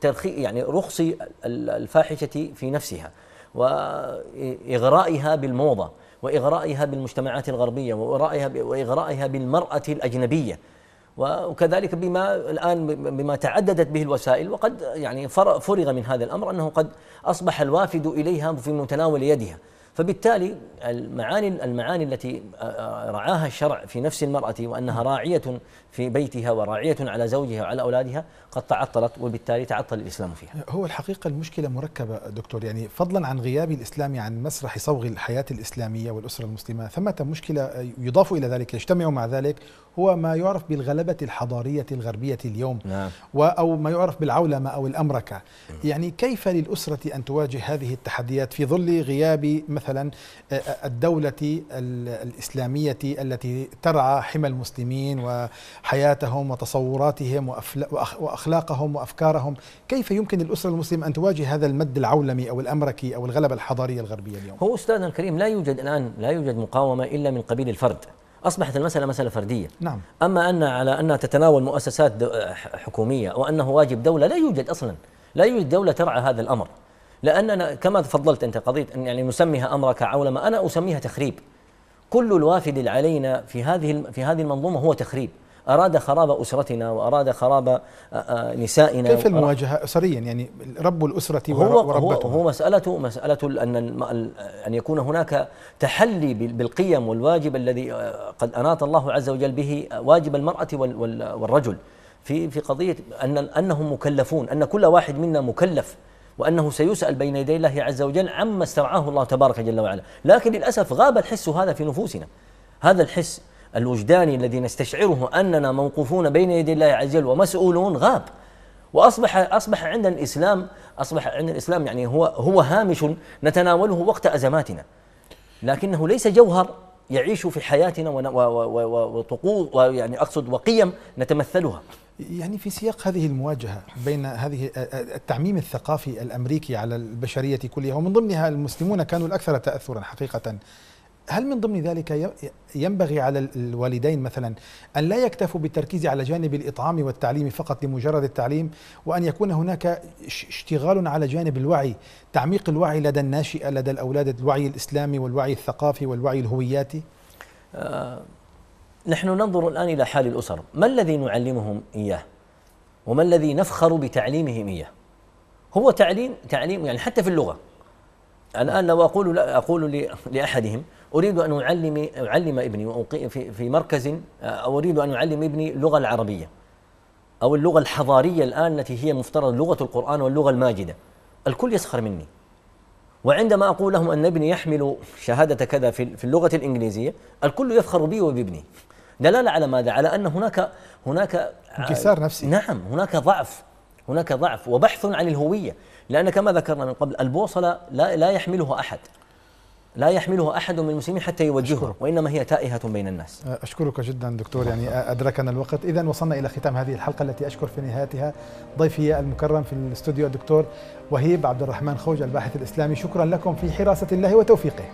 ترخي يعني رخص الفاحشة في نفسها وإغرائها بالموضة وإغرائها بالمجتمعات الغربية وإغرائها وإغرائها بالمرأة الأجنبية وكذلك بما الان بما تعددت به الوسائل وقد يعني فرغ من هذا الامر انه قد اصبح الوافد اليها في متناول يدها فبالتالي المعاني المعاني التي رعاها الشرع في نفس المراه وانها راعيه في بيتها وراعية على زوجها وعلى أولادها قد تعطلت وبالتالي تعطل الإسلام فيها هو الحقيقة المشكلة مركبة دكتور يعني فضلا عن غياب الإسلام عن مسرح صوغ الحياة الإسلامية والأسرة المسلمة ثمة مشكلة يضاف إلى ذلك يجتمع مع ذلك هو ما يعرف بالغلبة الحضارية الغربية اليوم نعم. أو ما يعرف بالعولمة أو الأمركة يعني كيف للأسرة أن تواجه هذه التحديات في ظل غياب مثلا آه، آه، الدولة الإسلامية التي ترعى حمى المسلمين و حياتهم وتصوراتهم واخلاقهم وافكارهم، كيف يمكن للاسره المسلمه ان تواجه هذا المد العولمي او الامركي او الغلبه الحضاريه الغربيه اليوم؟ هو استاذنا الكريم لا يوجد الان لا يوجد مقاومه الا من قبيل الفرد. اصبحت المساله مساله فرديه نعم اما ان على انها تتناول مؤسسات حكوميه وانه واجب دوله لا يوجد اصلا لا يوجد دوله ترعى هذا الامر لاننا كما تفضلت انت قضيه أن يعني نسميها امرك عولمه انا اسميها تخريب كل الوافد علينا في هذه في هذه المنظومه هو تخريب أراد خراب أسرتنا وأراد خراب آه، آه، نسائنا كيف المواجهة أسريا يعني رب الأسرة هو وربته هو, هو مسألة مسألة أن أن يكون هناك تحلي بالقيم والواجب الذي آه، قد أناط الله عز وجل به واجب المرأة والرجل في في قضية أن أنهم مكلفون أن كل واحد منا مكلف وأنه سيسأل بين يدي الله عز وجل عما استرعاه الله تبارك جل وعلا لكن للأسف غاب الحس هذا في نفوسنا هذا الحس الوجداني الذي نستشعره اننا موقوفون بين يدي الله عز وجل ومسؤولون غاب واصبح اصبح عند الاسلام اصبح عند الاسلام يعني هو هو هامش نتناوله وقت ازماتنا لكنه ليس جوهر يعيش في حياتنا وطقوس ويعني اقصد وقيم نتمثلها يعني في سياق هذه المواجهه بين هذه التعميم الثقافي الامريكي على البشريه كلها ومن ضمنها المسلمون كانوا الاكثر تاثرا حقيقه هل من ضمن ذلك ينبغي على الوالدين مثلا أن لا يكتفوا بالتركيز على جانب الإطعام والتعليم فقط لمجرد التعليم وأن يكون هناك اشتغال على جانب الوعي تعميق الوعي لدى الناشئة لدى الأولاد الوعي الإسلامي والوعي الثقافي والوعي الهوياتي آه، نحن ننظر الآن إلى حال الأسر ما الذي نعلمهم إياه وما الذي نفخر بتعليمهم إياه هو تعليم تعليم يعني حتى في اللغة الآن لو أقول أقول لأحدهم أريد أن أعلم أعلم ابني في في مركز آه، أو أريد أن أعلم ابني اللغة العربية أو اللغة الحضارية الآن التي هي مفترض لغة القرآن واللغة الماجدة الكل يسخر مني وعندما أقول لهم أن ابني يحمل شهادة كذا في اللغة الإنجليزية الكل يفخر بي وبابني دلالة على ماذا؟ على أن هناك هناك آه، انكسار نفسي نعم هناك ضعف هناك ضعف وبحث عن الهوية لأن كما ذكرنا من قبل البوصلة لا, لا يحملها أحد لا يحمله احد من المسلمين حتى يوجهه أشكرك. وانما هي تائهه بين الناس. أه، اشكرك جدا دكتور يعني ادركنا الوقت، اذا وصلنا الى ختام هذه الحلقه التي اشكر في نهايتها ضيفي المكرم في الاستوديو الدكتور وهيب عبد الرحمن خوج الباحث الاسلامي، شكرا لكم في حراسه الله وتوفيقه.